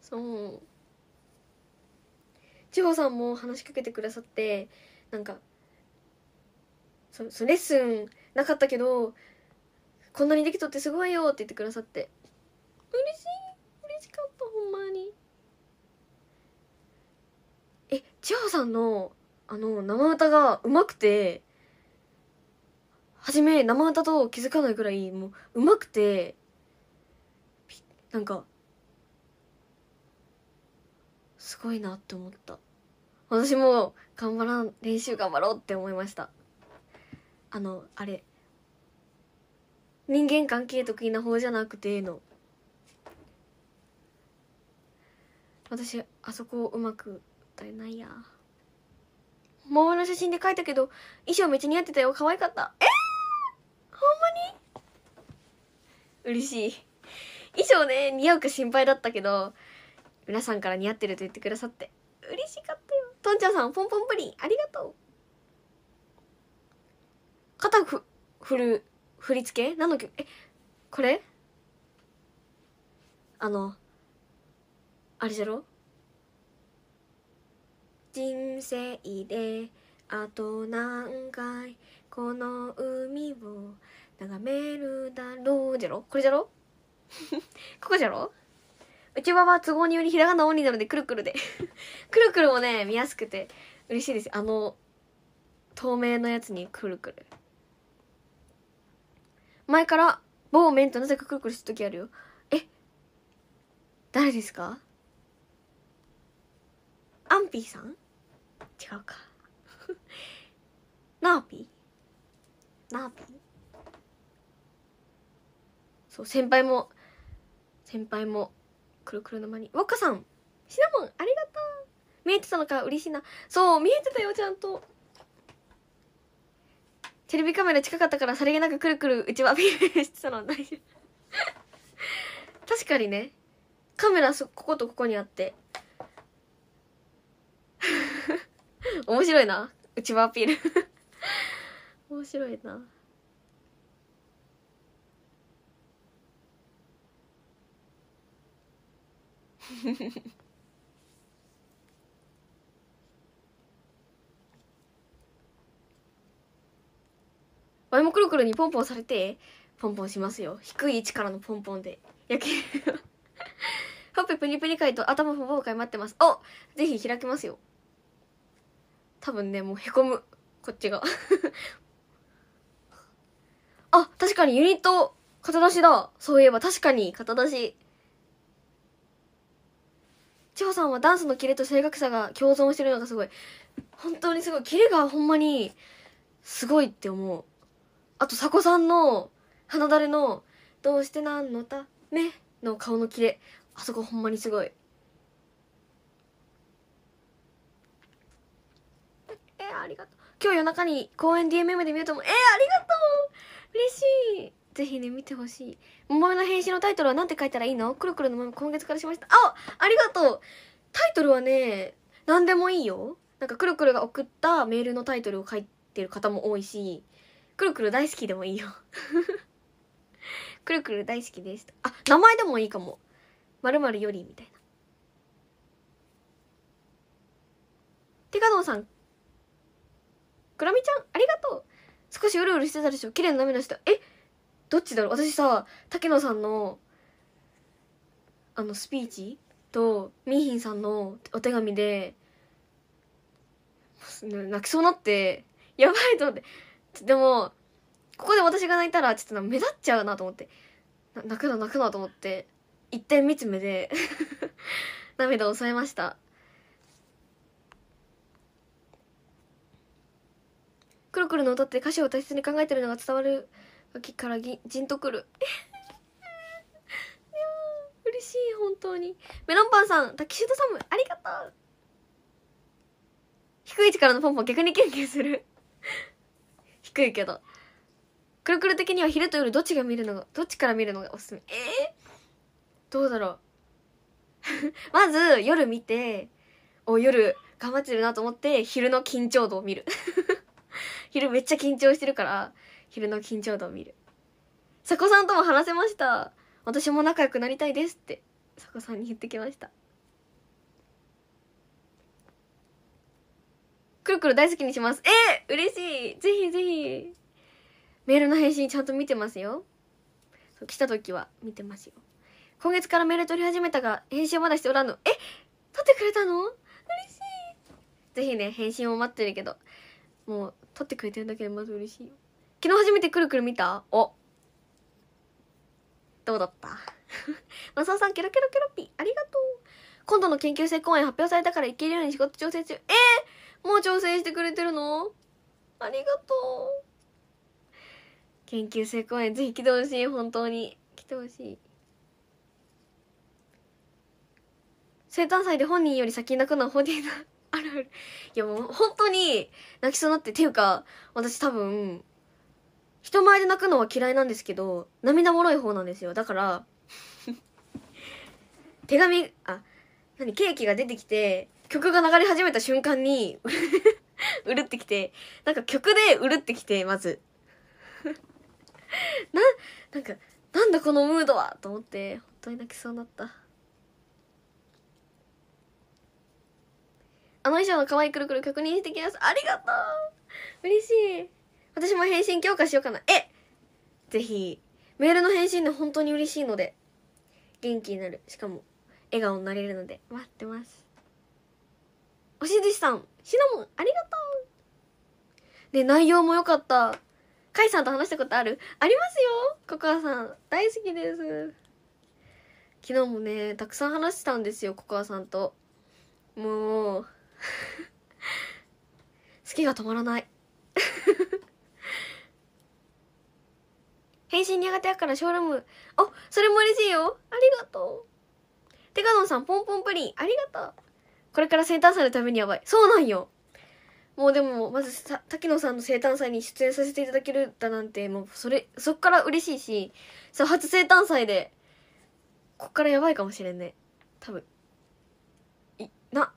そう千穂さんも話しかけてくださってなんかそそレッスンなかったけどこんなにできとってすごいよって言ってくださって嬉しい嬉しかったほんまにえ千穂さんのあの生歌がうまくて初め生歌と気づかないぐらいもううまくてなんかすごいなって思った私も頑張らん練習頑張ろうって思いましたあのあれ人間関係得意な方じゃなくての私あそこをうまく歌えないや桃の写真で描いたけど衣装めっちゃ似合ってたよ可愛かったえー、ほんまに嬉しい衣装ね似合うか心配だったけど皆さんから似合ってると言ってくださって嬉しかったよとんちゃんさんポンポンプリンありがとう肩ふ振る振り付け何の曲えこれあのあれじゃろ人生であと何回この海を眺めるだろうじゃろこれじゃろ ここじゃろうちわは都合によりひらがなオンリーなのでくるくるで くるくるもね見やすくて嬉しいですあの透明のやつにくるくる前から「某面」となぜかくるくるする時あるよえ誰ですかアンピーさん違うか ナーピーナーピーそう先輩も先輩もくるくるの間にウォッカさんシナモンありがとう見えてたのか嬉しいなそう見えてたよちゃんとテレビカメラ近かったからさりげなくくるくるうちはアピールしてたの大丈夫確かにねカメラこことここにあって面白いなうちはアピール面白いなフフフ。ワイもくるくるにポンポンされてポンポンしますよ低い位置からのポンポンで焼ける ほっぺぷにぷに会と頭ほぼ会待ってますおぜひ開きますよ多分ねもうへこむこっちが あ確かにユニット肩出しだそういえば確かに肩出し千穂さんはダンスのキレと正確さが共存してるのがすごい本当にすごいキレがほんまにすごいって思うあと、佐古さんの、花だれの、どうしてなんのための顔のキレ。あそこほんまにすごい。えー、ありがとう。今日夜中に公演 DMM で見ようと思う。えー、ありがとう嬉しいぜひね、見てほしい。桃の返信のタイトルは何て書いたらいいのくるくるのまま今月からしました。あありがとうタイトルはね、何でもいいよ。なんかくるくるが送ったメールのタイトルを書いてる方も多いし、くるくる大好きでもいいよ くるくる大好きですあ名前でもいいかもまるよりみたいなてかのんさんくらみちゃんありがとう少しうるうるしてたでしょ綺麗な涙したえどっちだろう私さ竹野さんのあのスピーチとみーひんさんのお手紙で泣きそうになってやばいと思ってでも、ここで私が泣いたら、ちょっと目立っちゃうなと思って、泣くな泣くなと思って、一点見つめで 涙を抑えました。くるくるの歌って歌詞を大切に考えてるのが伝わる時からぎじんとくる。嬉しい本当にメロンパンさんタキシードサムありがとう低い位置からのポンポン逆にキュンキュンする低いけどくるくる的には昼と夜どっちが見るのがどっちから見るのがおすすめえー、どうだろう まず夜見てお夜頑張ってるなと思って昼の緊張度を見る 昼めっちゃ緊張してるから昼の緊張度を見るさこさんとも話せました私も仲良くなりたいですってさこさんに言ってきましたくるくる大好きにします。えー、嬉しいぜひぜひメールの返信ちゃんと見てますよ。来た時は見てますよ。今月からメール取り始めたが、返信まだしておらんの。え取ってくれたの嬉しいぜひね、返信を待ってるけど、もう、取ってくれてるだけでまず嬉しいよ。昨日初めてくるくる見たおどうだった マサオさん、ケロケロケロピー、ありがとう。今度の研究生公演発表されたから行けるように仕事調整中。えー、もう挑戦してくれてるのありがとう。研究生公演ぜひ来てほしい、本当に。来てほしい。生誕祭で本人より先に泣くのは本人な あるある。いやもう本当に泣きそうになって、っていうか、私多分、人前で泣くのは嫌いなんですけど、涙もろい方なんですよ。だから 手紙、あ、何、ケーキが出てきて、曲が流れ始めた瞬間に うるってきて、なんか曲でうるってきて、まず。な、なんか、なんだこのムードはと思って、本当に泣きそうになった。あの衣装の可愛いくるくる確認してきます。ありがとう嬉しい。私も返信強化しようかな。えぜひ、メールの返信で本当に嬉しいので、元気になる。しかも、笑顔になれるので、待ってます。おしずしさん、シナモン、ありがとうで内容も良かった。カイさんと話したことあるありますよココアさん、大好きです。昨日もね、たくさん話したんですよ、ココアさんと。もう、好きが止まらない。返信苦手やからショールーム。あ、それも嬉しいよ。ありがとう。テカノンさん、ポンポンプリン、ありがとう。これから生誕祭のためにやばい。そうなんよもうでも、まず滝野さんの生誕祭に出演させていただけるだなんて、もうそれ、そっから嬉しいし、さ、初生誕祭で、こっからやばいかもしれんね。多分。い、な、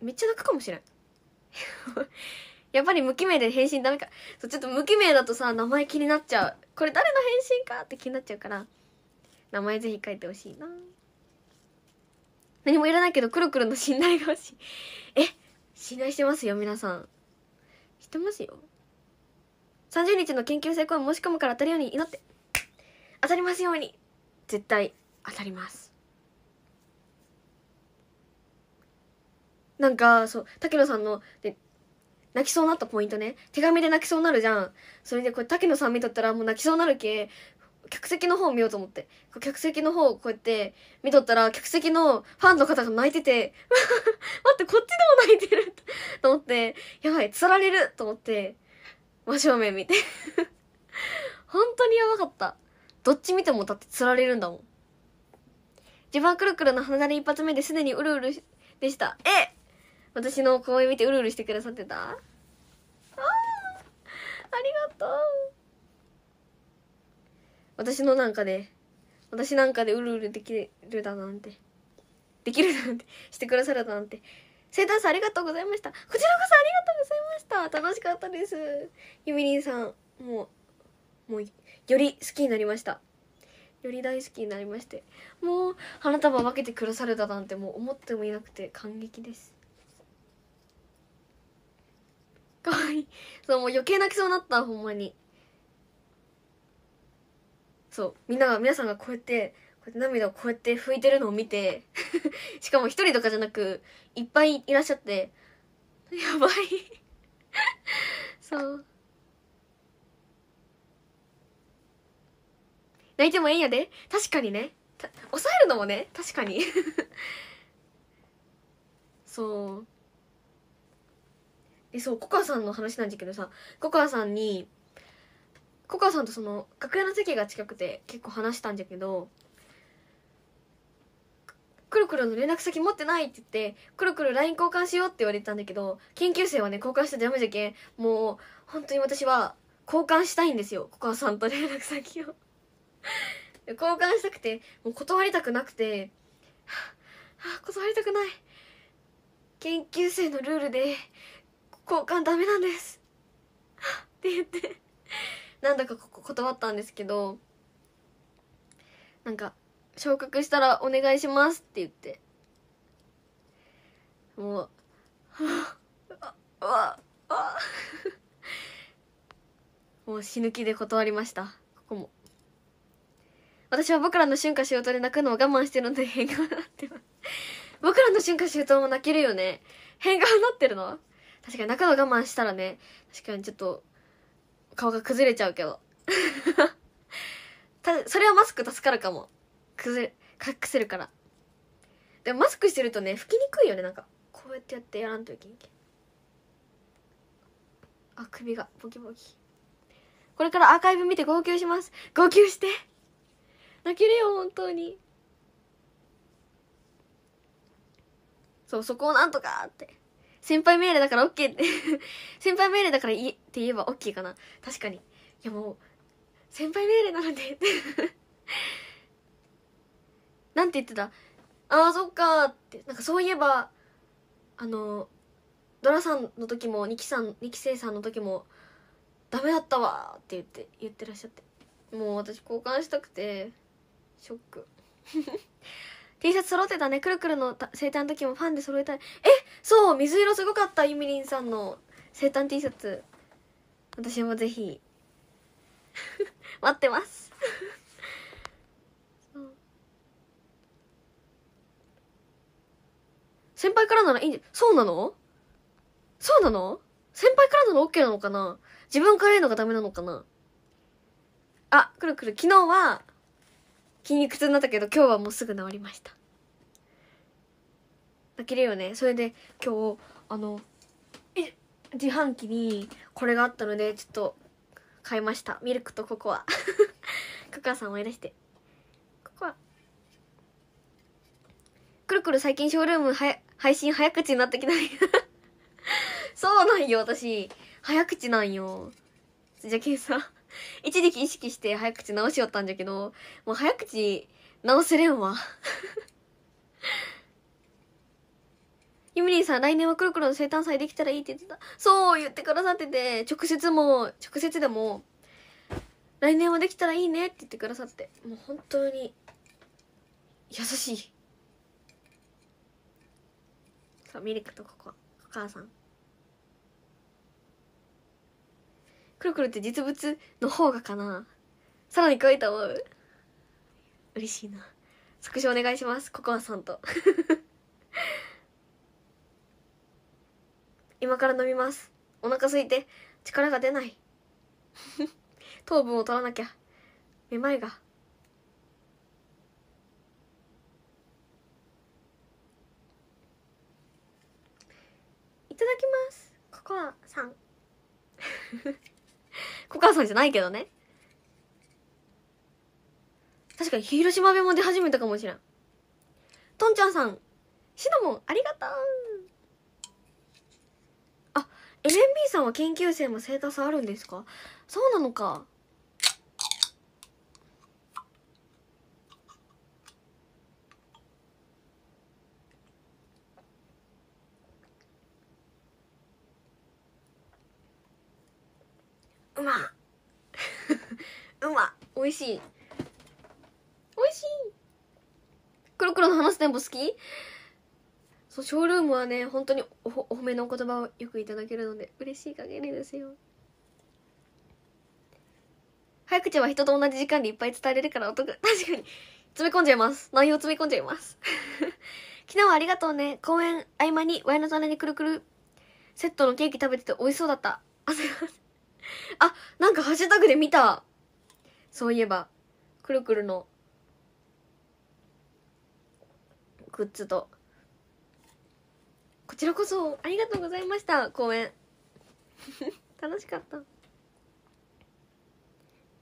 めっちゃ泣くかもしれん。やっぱり無記名で返信ダメか。そう、ちょっと無記名だとさ、名前気になっちゃう。これ誰の返信かって気になっちゃうから、名前ぜひ書いてほしいな。何もいらないけど、くるくるの信頼が欲しい。え信頼してますよ、皆さん。知ってますよ。30日の研究成功を申し込むから当たるように祈って。当たりますように。絶対当たります。なんか、そう、竹野さんの、で、泣きそうになったポイントね。手紙で泣きそうなるじゃん。それでこれ竹野さん見とったらもう泣きそうなるけ、客席の方を見ようと思って客席の方をこうやって見とったら客席のファンの方が泣いてて待ってこっちでも泣いてると思ってやばいつられると思って真正面見て本当にやばかったどっち見てもだってつられるんだもん自分はくるくるのなれ一発目ですでにうるうるでしたえ私の公演見てうるうるしてくださってたあありがとう私のなんかで、私なんかでうるうるできるだなんて、できるだなんて、してくださるだなんて。生誕さんありがとうございました。こちらこそありがとうございました。楽しかったです。ゆみりんさん、もう、もう、より好きになりました。より大好きになりまして。もう、花束分けてくださるだなんてもう思ってもいなくて感激です。かわいい。そう、もう余計泣きそうになった、ほんまに。そうみんなが皆さんがこうやってこうやって涙をこうやって拭いてるのを見て しかも一人とかじゃなくいっぱいいらっしゃってやばいそう泣いてもええんやで確かにね抑えるのもね確かに そうでそうコアさんの話なんゃけどさコアさんにコカさんとその楽屋の席が近くて結構話したんじゃけどくるくるの連絡先持ってないって言ってくるくる LINE 交換しようって言われたんだけど研究生はね交換しちゃダメじゃけんもう本当に私は交換したいんですよコカさんと連絡先を 交換したくてもう断りたくなくてはあ断りたくない研究生のルールで交換ダメなんですって言って何度か断ったんですけどなんか「昇格したらお願いします」って言ってもう もう死ぬ気で断りましたここも私は僕らの春夏秋冬で泣くのを我慢してるので変顔になってます僕らの春夏秋冬も泣けるよね変顔になってるの確かに泣くの我慢したらね確かにちょっと顔が崩れちゃうけど たそれはマスク助かるかも崩れ隠せるからでもマスクしてるとね拭きにくいよねなんかこうやってやってやらんといけんけあ首がボキボキこれからアーカイブ見て号泣します号泣して泣けるよ本当にそうそこをなんとかって先輩命令だから OK って 先輩命令だからいいって言えば OK かな確かにいやもう先輩命令なので なんて言ってたああそっかってなんかそういえばあのドラさんの時も二期さん二期生さんの時もダメだったわって言って言ってらっしゃってもう私交換したくてショック T シャツ揃ってたねくるくるの生誕の時もファンで揃えたいえそう水色すごかったゆみりんさんの生誕 T シャツ私もぜひ 待ってます 先輩からならいいんじゃそうなのそうなの先輩からなら OK なのかな自分から言うのがダメなのかなあくるくる昨日は筋肉痛になったけど今日はもうすぐ治りました泣けるよねそれで今日あのえ自販機にこれがあったのでちょっと買いましたミルクとココアココ アさん思い出してココアくるくる最近ショールームは配信早口になってきない そうなんよ私早口なんよじゃけんさ一時期意識して早口直しよったんじゃけどもう早口直せれんわユミリんさん、来年はくるくるの生誕祭できたらいいって言ってた。そう、言ってくださってて、直接も、直接でも、来年はできたらいいねって言ってくださって、もう本当に、優しい。さあ、ミリクとここ、お母さん。くるくるって実物の方がかなさらに可愛いと思う嬉しいな。ショお願いします。ココアさんと。今から飲みますお腹空いて力が出ない 糖分を取らなきゃめまいがいただきますココアさん ココアさんじゃないけどね確かに広島弁も出始めたかもしれんとんちゃんさんシナモンありがとう LMB さんは研究生も生徒さんあるんですかそうなのかうま うま美味しい美味しい黒黒の話すテン好きそうショールームはね本当におお褒めの言葉をよくいただけるので嬉しい限りですよ早口は人と同じ時間でいっぱい伝えれるからお得 確かに詰め込んじゃいます内容詰め込んじゃいます 昨日はありがとうね公演合間にワイの種にくるくるセットのケーキ食べてて美味しそうだったせん あなんかハッシュタグで見たそういえばくるくるのグッズとこちらこそありがとうございました公演 楽しかった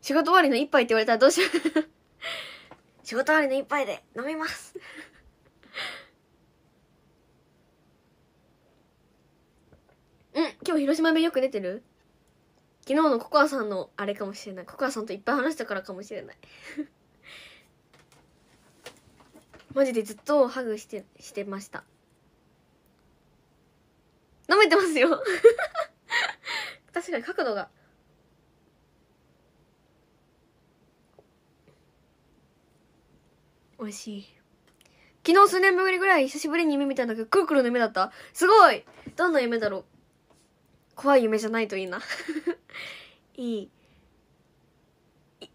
仕事終わりの一杯って言われたらどうしよう 仕事終わりの一杯で飲みます うん今日広島弁よく出てる昨日のココアさんのあれかもしれないココアさんといっぱい話したからかもしれないマジでずっとハグしてしてました舐めてますよ 確かに角度が。美味しい。昨日数年ぶりぐらい久しぶりに夢見たんだけど、クルクルの夢だったすごいどんな夢だろう怖い夢じゃないといいな いい。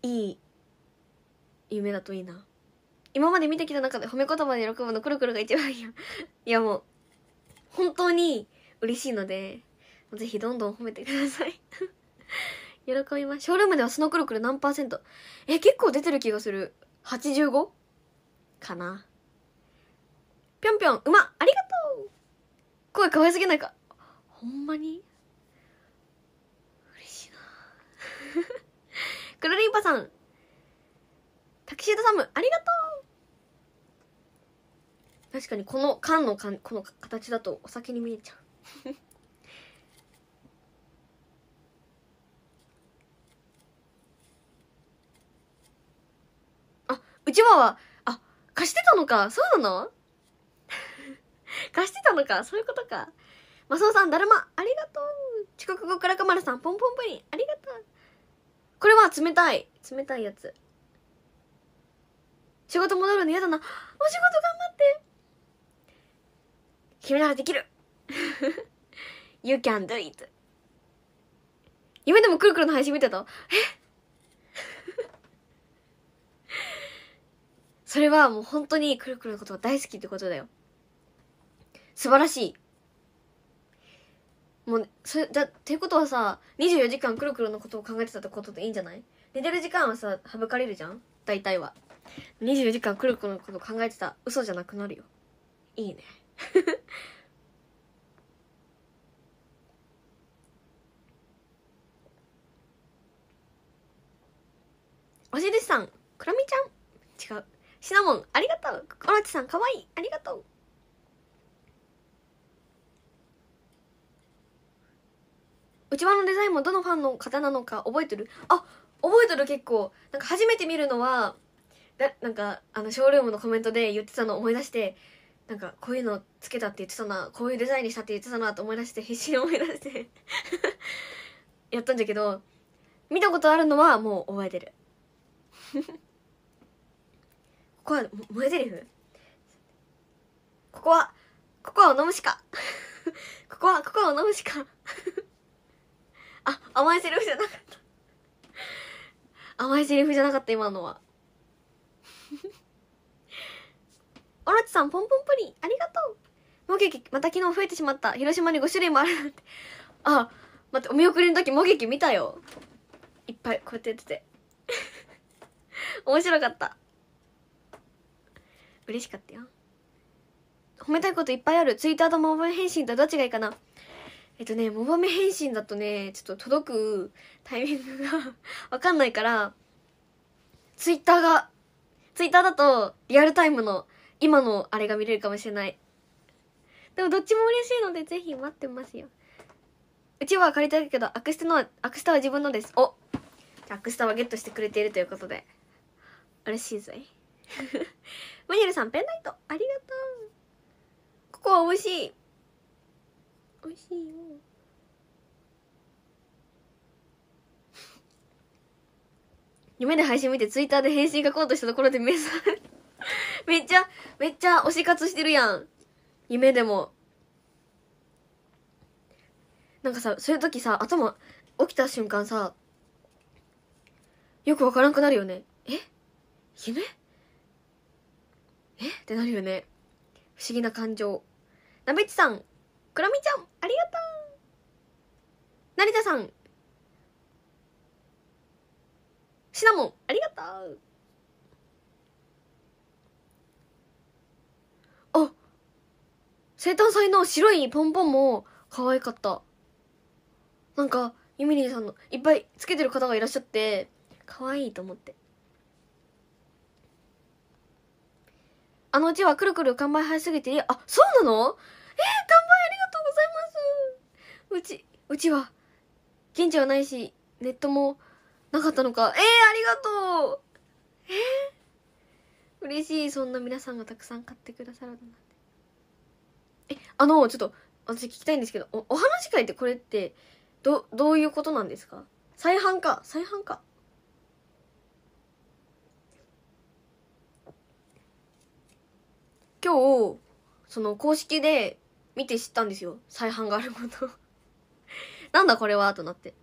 いい夢だといいな。今まで見てきた中で褒め言葉で喜ぶのくるくるが一番いいやいやもう、本当に嬉しいので、ぜひどんどん褒めてください 喜びます。ショールームではそのクロクル何パーセントえ、結構出てる気がする。85? かな。ぴょんぴょん、馬、ありがとう声かわいすぎないか。ほんまに嬉しいな クるリンパさん、タキシードサム、ありがとう確かにこの缶のこの形だとお酒に見えちゃう。あうちわはあ貸してたのかそうなの 貸してたのかそういうことかマスオさんだるまありがとう遅刻後からかまるさんポンポンプリンありがとうこれは冷たい冷たいやつ仕事戻るの嫌だなお仕事頑張って君ならできる You can do it. 夢でもくるくるの配信見てたえそれはもう本当にくるくるのことが大好きってことだよ。素晴らしい。もう、それ、だ、っていうことはさ、24時間くるくるのことを考えてたってことでいいんじゃない寝てる時間はさ、省かれるじゃん大体は。24時間くるくるのことを考えてた嘘じゃなくなるよ。いいね。おしるしさん、くラみちゃん違う。シナモン、ありがとう。コロチさん、かわいい。ありがとう。うちわのデザインもどのファンの方なのか覚えてるあ覚えてる結構なんか初めて見るのはだなんかあのショールームのコメントで言ってたのを思い出してなんかこういうのつけたって言ってたなこういうデザインにしたって言ってたなと思い出して必死に思い出して やったんだけど見たことあるのはもう覚えてる ここは萌えゼリフここはここはお飲むしか ここはここはお飲むしか あ甘いセリフじゃなかった甘いセリフじゃなかった今のはオロチさんポンポンプリンありがとうもげきまた昨日増えてしまった広島に5種類もあるなんてあ待ってお見送りの時もげき見たよいっぱいこうやってやってて 面白かった嬉しかったよ褒めたいこといっぱいあるツイッターとモバメ返信とどっちがいいかなえっとねモバメ返信だとねちょっと届くタイミングが わかんないからツイッターがツイッターだとリアルタイムの今のあれが見れるかもしれないでもどっちも嬉しいのでぜひ待ってますようちは借りたいけどアクスタのアクスタは自分のですおアクスタはゲットしてくれているということで嬉しいぜマニエルさんペンライトありがとうここは美味しい美味しいよ夢で配信見てツイッターで返信書こうとしたところでめめっちゃめっちゃ推し活してるやん夢でもなんかさそういう時さ頭起きた瞬間さよくわからんくなるよねえ夢えってなるよね不思議な感情なべちさんくらみちゃんありがとう成田さんシナモンありがとうあ生誕祭の白いポンポンも可愛かったなんかゆみりんさんのいっぱいつけてる方がいらっしゃって可愛いと思ってあのうちはくるくる完売早すぎて、あ、そうなのえー、完売ありがとうございます。うち、うちは、現地はないし、ネットもなかったのか。えー、ありがとうえー、嬉しい。そんな皆さんがたくさん買ってくださるなんて。え、あの、ちょっと、私聞きたいんですけど、お、お話会ってこれって、ど、どういうことなんですか再販か。再販か。今日その公式で見て知ったんですよ再販があること なんだこれはとなって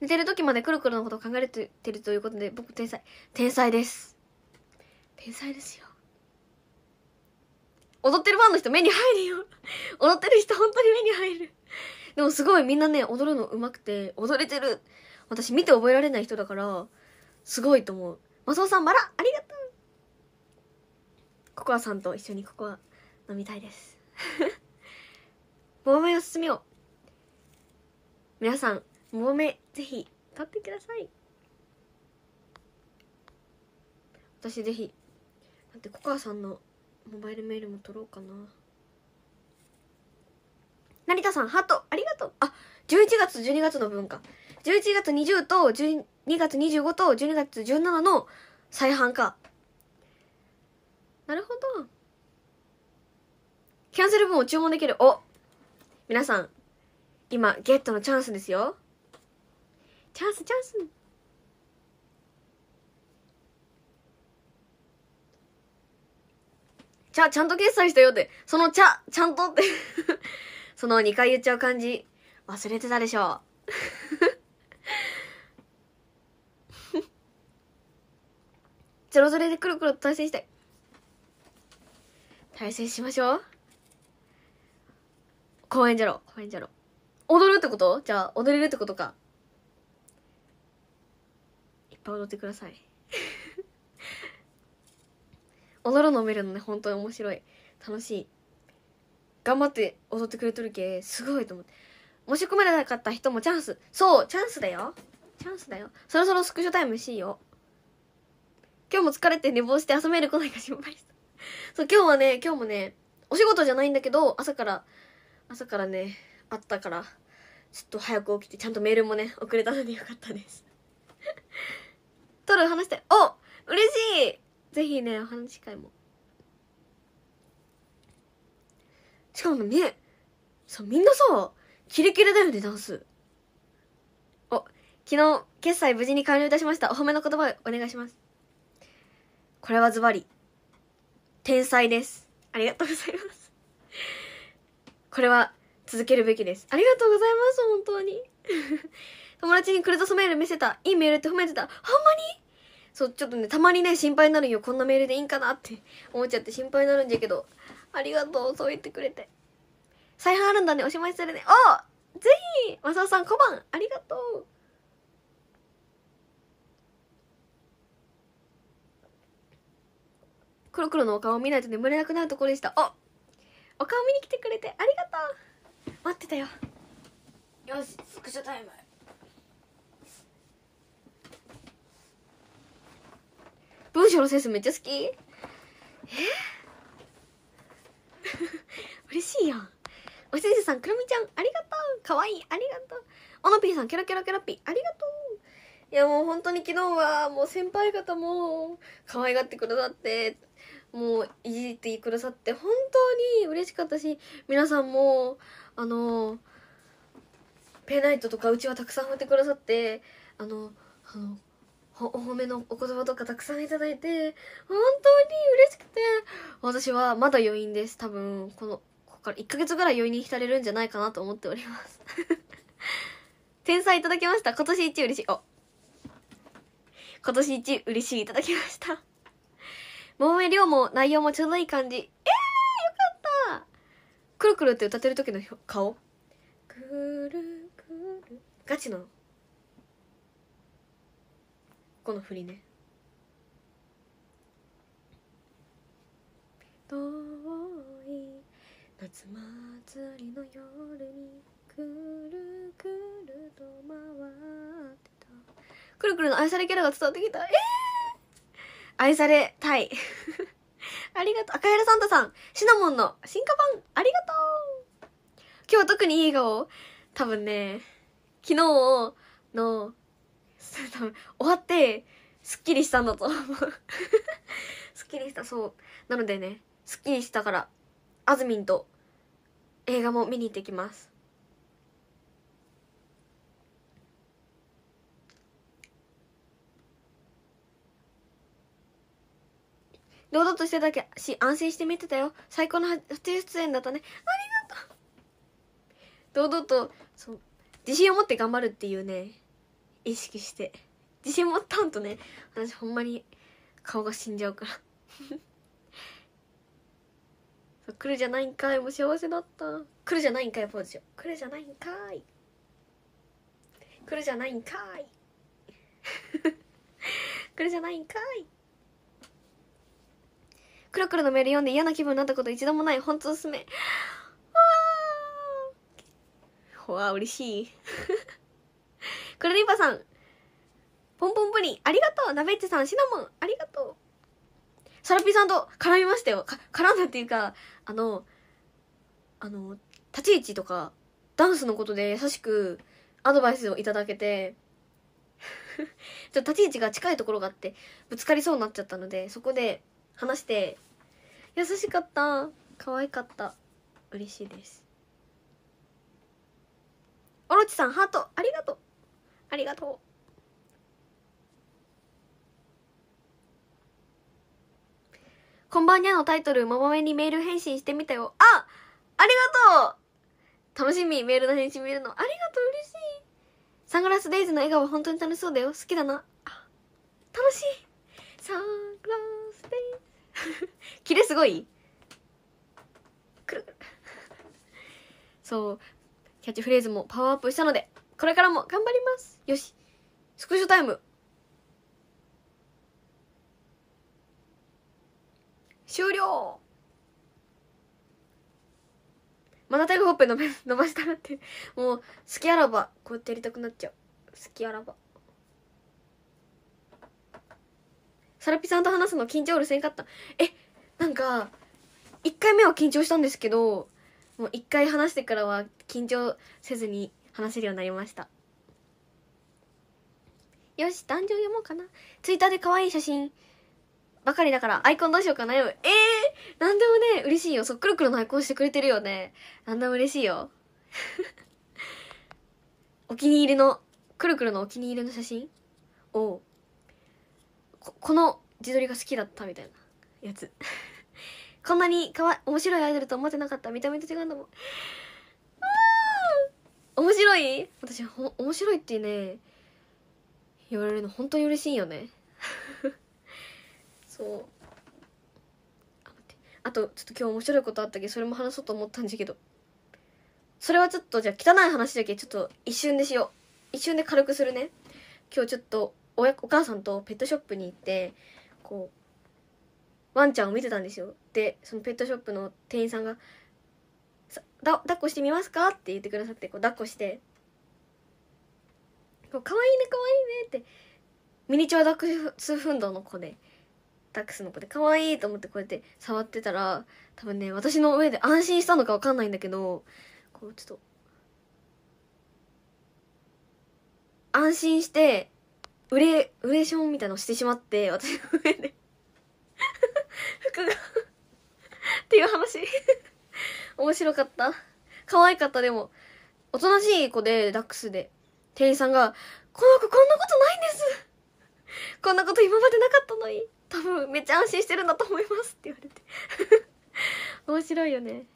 寝てる時までくるくるのことを考えてるということで僕天才天才です天才ですよ踊ってるファンの人目に入るよ 踊ってる人本当に目に入るでもすごいみんなね踊るの上手くて踊れてる私見て覚えられない人だからすごいと思う松尾さんバラありがとうココアさんと一緒にココア飲みたいです桃梅おすすめを皆さん桃梅ぜひ買ってください私ぜひだってココアさんのモバイルメールも取ろうかな成田さんハートありがとうあ11月12月の分か11月20と12月25と12月17の再販かなるほどキャンセル分を注文できるお皆さん今ゲットのチャンスですよチャンスチャンスちゃ、ちゃんと決済したよって。そのちゃ、ちゃんとって その2回言っちゃう感じ、忘れてたでしょう。ゼロゼロでくるくると対戦したい。対戦しましょう。公園じゃろ、公園じゃろ。踊るってことじゃあ、踊れるってことか。いっぱい踊ってください。踊るのを見るのね、本当に面白い。楽しい。頑張って踊ってくれとるけ、すごいと思って。申し込まれなかった人もチャンス。そうチャンスだよチャンスだよ。そろそろスクショタイムしいよ。今日も疲れて寝坊して遊べる子ないか心配した。そう今日はね今日もねお仕事じゃないんだけど朝から朝からねあったからちょっと早く起きてちゃんとメールもね遅れたのでよかったです撮る 話してお嬉しいぜひねお話し会もしかもねそうみんなさキレキレだよねダンスお昨日決済無事に完了いたしましたお褒めの言葉お願いしますこれはズバリ天才です。ありがとうございます。これは続けるべきです。ありがとうございます、本当に。友達にクルトスメール見せた。いいメールって褒めてた。ほんまにそう、ちょっとね、たまにね、心配になるよ。こんなメールでいいんかなって思っちゃって心配になるんじゃけど。ありがとう、そう言ってくれて。再販あるんだね、おしまいするね。おぜひマサオさん、小判ありがとう黒黒のお顔を見ないと眠れなくなるところでしたおお顔見に来てくれてありがとう待ってたよよしスクショタイム文章のセンスめっちゃ好きえ 嬉しいやんおし先生さんくるみちゃんありがとうかわいいありがとうおのぴーさんキョロキョロキロピありがとういやもう本当に昨日はもう先輩方も可愛がってくださってもういじってくださって本当に嬉しかったし皆さんもあのペンライトとかうちはたくさん振ってくださってあのあのお褒めのお言葉とかたくさんいただいて本当に嬉しくて私はまだ余韻です多分このここから1ヶ月ぐらい余韻に浸れるんじゃないかなと思っております 天才いただきました今年一嬉しいお今年一嬉しいいただきました。桃江量も内容もちょうどいい感じ。えー、よかったくるくるって歌ってる時の顔くるくる。ガチの。この振りね。遠い夏祭りの夜にくるくると回ってくるくるの愛されキャラが伝わってきた。えー、愛されたい。ありがとう。赤ヘサンタさん、シナモンの進化版、ありがとう。今日は特にいい笑顔多分ね、昨日の、多分終わって、すっきりしたんだと思う すっきりした、そう。なのでね、すっきりしたから、あずみんと映画も見に行ってきます。堂々としてたけし、安心して見てたよ。最高の初出演だったね。ありがとう。堂々と、そう、自信を持って頑張るっていうね、意識して。自信持ったんとね、私ほんまに顔が死んじゃうから。来るじゃないんかいもう幸せだった来るじゃないんかいポーズしよう来るじゃないんかい来るじゃないんかい 来るじゃないんかいくるくるのメール読んで嫌な気分になったこと一度もない。ほんとおすすめ。わあ。わー、嬉しい。クラリンパさん。ポンポンプリン、ありがとう。ナベッチさん、シナモン、ありがとう。サラピーさんと絡みましたよ。か、絡んだっていうか、あの、あの、立ち位置とか、ダンスのことで優しくアドバイスをいただけて、ちょっと立ち位置が近いところがあって、ぶつかりそうになっちゃったので、そこで、話して優しかった可愛かった嬉しいですオロチさんハートありがとうありがとうこんばんにゃのタイトル、ままめにメール返信してみたよ。あありがとう楽しみ、メールの返信見るの。ありがとう、嬉しい。サングラスデイズの笑顔は本当に楽しそうだよ。好きだな。楽しい。サングラスデイズ。キレすごいくるくるそうキャッチフレーズもパワーアップしたのでこれからも頑張りますよしスクショタイム終了またがほっぺ伸ばしたらってもう好きあらばこうやってやりたくなっちゃう好きあらばサラピさんと話すの緊張るせんかったえなんか1回目は緊張したんですけどもう1回話してからは緊張せずに話せるようになりましたよし壇上読もうかなツイッターで可愛い写真ばかりだからアイコンどうしようかなよええー、でもね嬉しいよそっくるくるのアイコンしてくれてるよね何でも嬉しいよ お気に入りのくるくるのお気に入りの写真をこの自撮りが好きだったみたいなやつ こんなにかわ面白いアイドルと思ってなかった見た目と違うんだもん面白い私ほ面白いってね言われるの本当に嬉しいよね そうああとちょっと今日面白いことあったけどそれも話そうと思ったんだけどそれはちょっとじゃあ汚い話だけちょっと一瞬でしよう一瞬で軽くするね今日ちょっとおお母さんとペットショップに行ってこうワンちゃんを見てたんですよでそのペットショップの店員さんが「だ抱っこしてみますか?」って言ってくださってこう抱っこして「こう可愛いね可愛いね」ってミニチュアダックスフンドの子でダックスの子で可愛いと思ってこうやって触ってたら多分ね私の上で安心したのか分かんないんだけどこうちょっと安心してウレウレーションみたいなのをしてしまって私の上で服がっていう話面白かった可愛かったでもおとなしい子でダックスで店員さんが「この子こんなことないんですこんなこと今までなかったのに多分めっちゃ安心してるんだと思います」って言われて面白いよね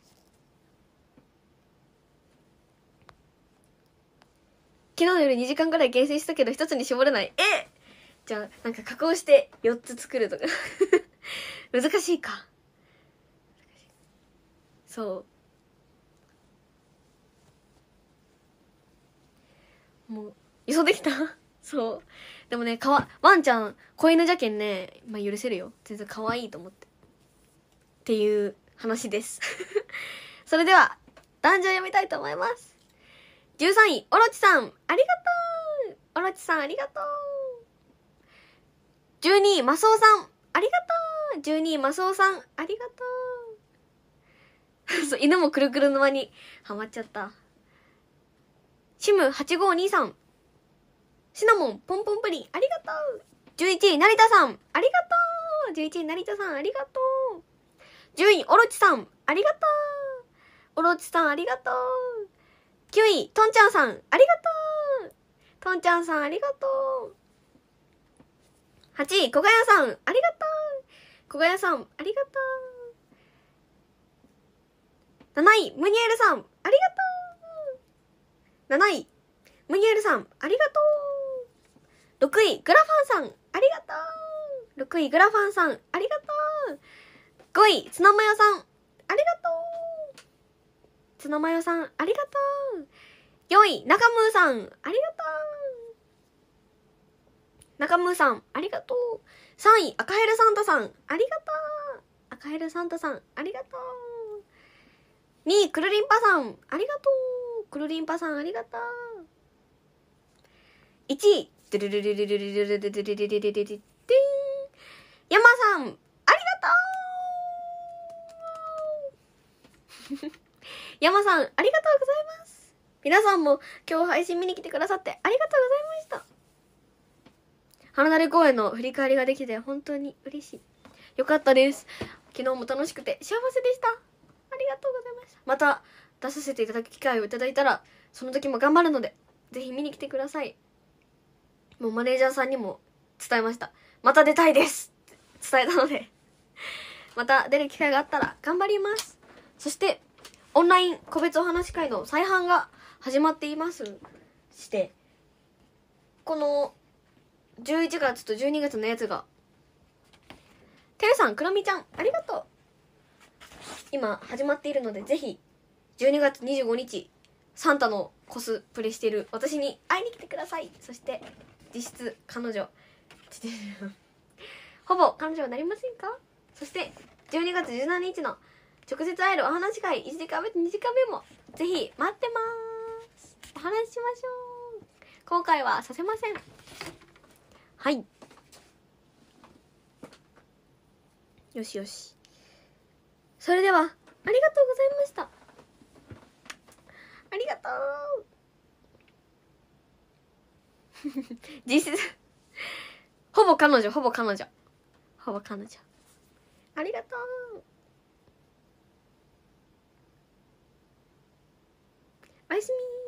昨日の夜2時間ぐらい厳選したけど1つに絞れないえじゃあなんか加工して4つ作るとか 難しいかそうもう予想できた そうでもねかわワンちゃん子犬じゃけんね、まあ、許せるよ全然可愛いと思ってっていう話です それでは男女読みたいと思います13位、オロチさん、ありがとうオロチさん、ありがとう !12 位、マスオさん、ありがとう !12 位、マスオさん、ありがとう そう、犬もくるくるの間にはまっちゃった。シム8523さん、シナモン、ポンポンプリン、ありがとう !11 位、成田さん、ありがとう !11 位、成田さん、ありがとう !10 位、オロチさん、ありがとうオロチさん、ありがとう9位、とんちゃんさん、ありがとうとんちゃんさん、ありがとう !8 位、小賀屋さん、ありがとう小賀屋さん、ありがとう7位、ムニエルさん、ありがとう7位、ムニエルさん、ありがとう6位、グラファンさん、ありがとう6位、グラファンさん、ありがとう5位、ツナマヨさん、ありがとうつのさん、ありがとう。4位、中ムーさん、ありがとう。中ムーさん、ありがとう。3位、赤ヘルサンタさん、ありがとう。赤ヘルサンタさん、ありがとう。2位、くるりんぱさん、ありがとう。くるりんぱさん、ありがとう。1位、ドゥルルルルルルルルルルルルルルルル山さん、ありがとう山さん、ありがとうございます。皆さんも今日配信見に来てくださってありがとうございました。花垂公園の振り返りができて本当に嬉しい。よかったです。昨日も楽しくて幸せでした。ありがとうございました。また出させていただく機会をいただいたら、その時も頑張るので、ぜひ見に来てください。もうマネージャーさんにも伝えました。また出たいです伝えたのでまた出る機会があったら頑張ります。そして、オンライン個別お話会の再販が始まっていますしてこの11月と12月のやつがてるさんくろみちゃんありがとう今始まっているのでぜひ12月25日サンタのコスプレしている私に会いに来てくださいそして実質彼女 ほぼ彼女はなりませんかそして12月17日の直接会えるお話会1時間目と2時間目もぜひ待ってますお話ししましょう今回はさせませんはいよしよしそれではありがとうございましたありがとう 実質ほぼ彼女ほぼ彼女ほぼ彼女ありがとうおやすみ